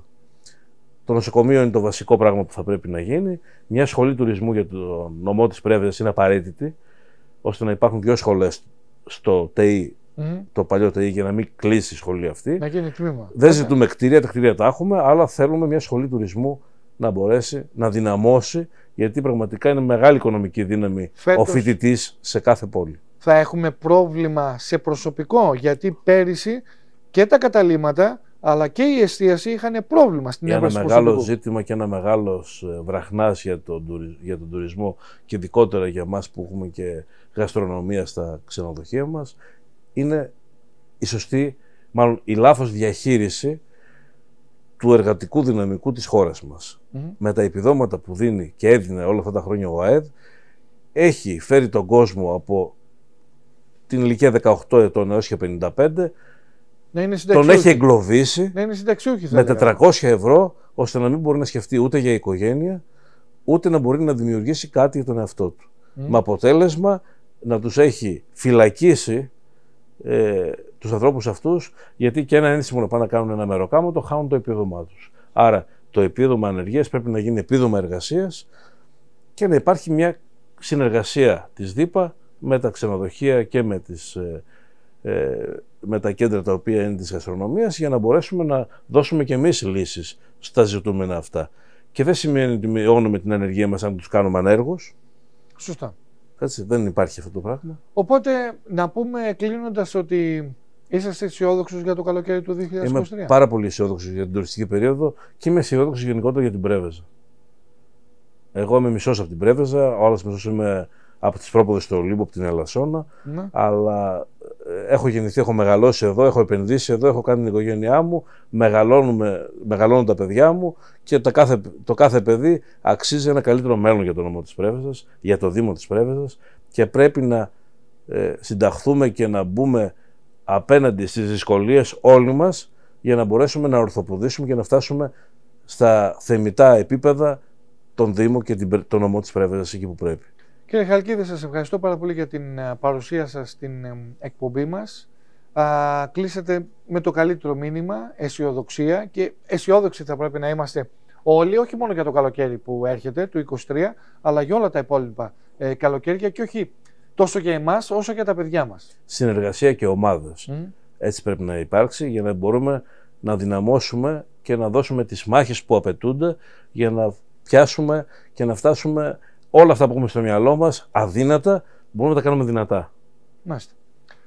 Το νοσοκομείο είναι το βασικό πράγμα που θα πρέπει να γίνει. Μια σχολή τουρισμού για το νομό της Πρέβεζα είναι απαραίτητη, ώστε να υπάρχουν δύο σχολές στο ΤΕΙ, το παλιό ΤΕΙ, για να μην κλείσει η σχολή αυτή. Να γίνει τμήμα. Δεν ζητούμε κτίρια, τα κτίρια τα έχουμε, αλλά θέλουμε μια σχολή τουρισμού να μπορέσει να δυναμώσει, γιατί πραγματικά είναι μεγάλη οικονομική δύναμη Φέτος... ο φοιτητής σε κάθε πόλη. Θα έχουμε πρόβλημα σε προσωπικό, γιατί πέρυσι και τα καταλήματα αλλά και η εστίαση είχαν πρόβλημα στην έβραση Ένα μεγάλο ζήτημα και ένα μεγάλος ε, βραχνάς για, τον, για τον τουρισμό και ειδικότερα για εμάς που έχουμε και γαστρονομία στα ξενοδοχεία μας είναι η σωστή, μάλλον η λάθος διαχείριση του εργατικού δυναμικού της χώρας μας. Με τα επιδόματα που δίνει και έδινε όλα αυτά τα χρόνια ο ΑΕΔ, έχει φέρει τον κόσμο από την ηλικία 18 ετών έως και 55 είναι τον έχει εγκλωβίσει με 400 ευρώ, ώστε να μην μπορεί να σκεφτεί ούτε για οικογένεια, ούτε να μπορεί να δημιουργήσει κάτι για τον εαυτό του. Mm. Με αποτέλεσμα να τους έχει φυλακίσει ε, τους ανθρώπους αυτούς, γιατί και ένα ένσημο να πάνε να κάνουν ένα μεροκάμο, το χάνουν το επίδομά τους. Άρα το επίδομα ανεργίας πρέπει να γίνει επίδομα εργασίας και να υπάρχει μια συνεργασία της ΔΥΠΑ με τα ξενοδοχεία και με τις ε, ε, με τα κέντρα τα οποία είναι της γαστρονομίας για να μπορέσουμε να δώσουμε και εμείς λύσεις στα ζητούμενα αυτά. Και δεν σημαίνει ότι μειώνουμε την ανεργία μας αν τους κάνουμε ανέργους. Σωστά. Έτσι, δεν υπάρχει αυτό το πράγμα. Οπότε να πούμε κλείνοντας ότι είσαστε αισιόδοξος για το καλοκαίρι του 2023. Είμαι πάρα πολύ αισιόδοξος για την τουριστική περίοδο και είμαι αισιόδοξος γενικότερα για την Πρέβεζα. Εγώ είμαι μισός από την Πρέβεζα, ο άλλος μισός είμαι από τις πρόποδες του Ολύμπου, από την Ελασσόνα. Ναι. Αλλά έχω γεννηθεί, έχω μεγαλώσει εδώ, έχω επενδύσει εδώ, έχω κάνει την οικογένειά μου, μεγαλώνουμε, μεγαλώνουν τα παιδιά μου και το κάθε, το κάθε παιδί αξίζει ένα καλύτερο μέλλον για το νομό της Πρέβεζας, για το Δήμο της Πρέβεζας και πρέπει να ε, συνταχθούμε και να μπούμε απέναντι στις δυσκολίες όλοι μας για να μπορέσουμε να ορθοποδήσουμε και να φτάσουμε στα θεμητά επίπεδα τον Δήμο και την, τον νομό της Πρέβεζας εκεί που πρέπει. Κύριε Χαλκίδη, σας ευχαριστώ πάρα πολύ για την ε, παρουσία σας στην ε, εκπομπή μας. Α, κλείσετε με το καλύτερο μήνυμα, αισιοδοξία και αισιόδοξοι θα πρέπει να είμαστε όλοι, όχι μόνο για το καλοκαίρι που έρχεται, του 23, αλλά για όλα τα υπόλοιπα ε, καλοκαίρια και όχι τόσο για εμάς όσο και για τα παιδιά μας. Συνεργασία και ομάδες. Mm. Έτσι πρέπει να υπάρξει για να μπορούμε να δυναμώσουμε και να δώσουμε τις μάχες που απαιτούνται για να πιάσουμε και να φτάσουμε όλα αυτά που έχουμε στο μυαλό μας, αδύνατα, μπορούμε να τα κάνουμε δυνατά. Μάλιστα.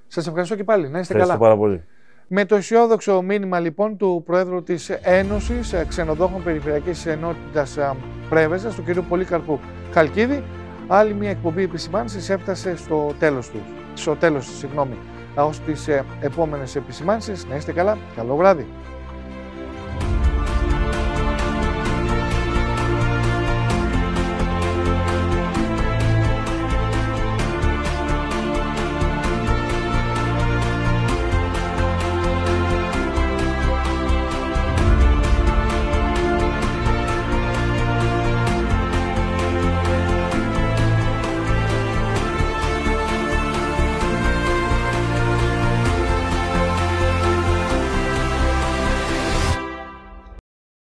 Σας ευχαριστώ και πάλι. Να είστε ευχαριστώ καλά. Πάρα πολύ. Με το αισιόδοξο μήνυμα λοιπόν του Προέδρου της Ένωσης ε, Ξενοδόχων Περιφερειακής Ενότητας ε, Πρέβεζας, του κ. Πολύκαρπου Χαλκίδη, άλλη μια εκπομπή επισημάνσης έφτασε στο τέλος του. Στο τέλος, συγγνώμη. Ε, Ως τις επόμενες επισημάνσεις, να είστε καλά. Καλό βράδυ.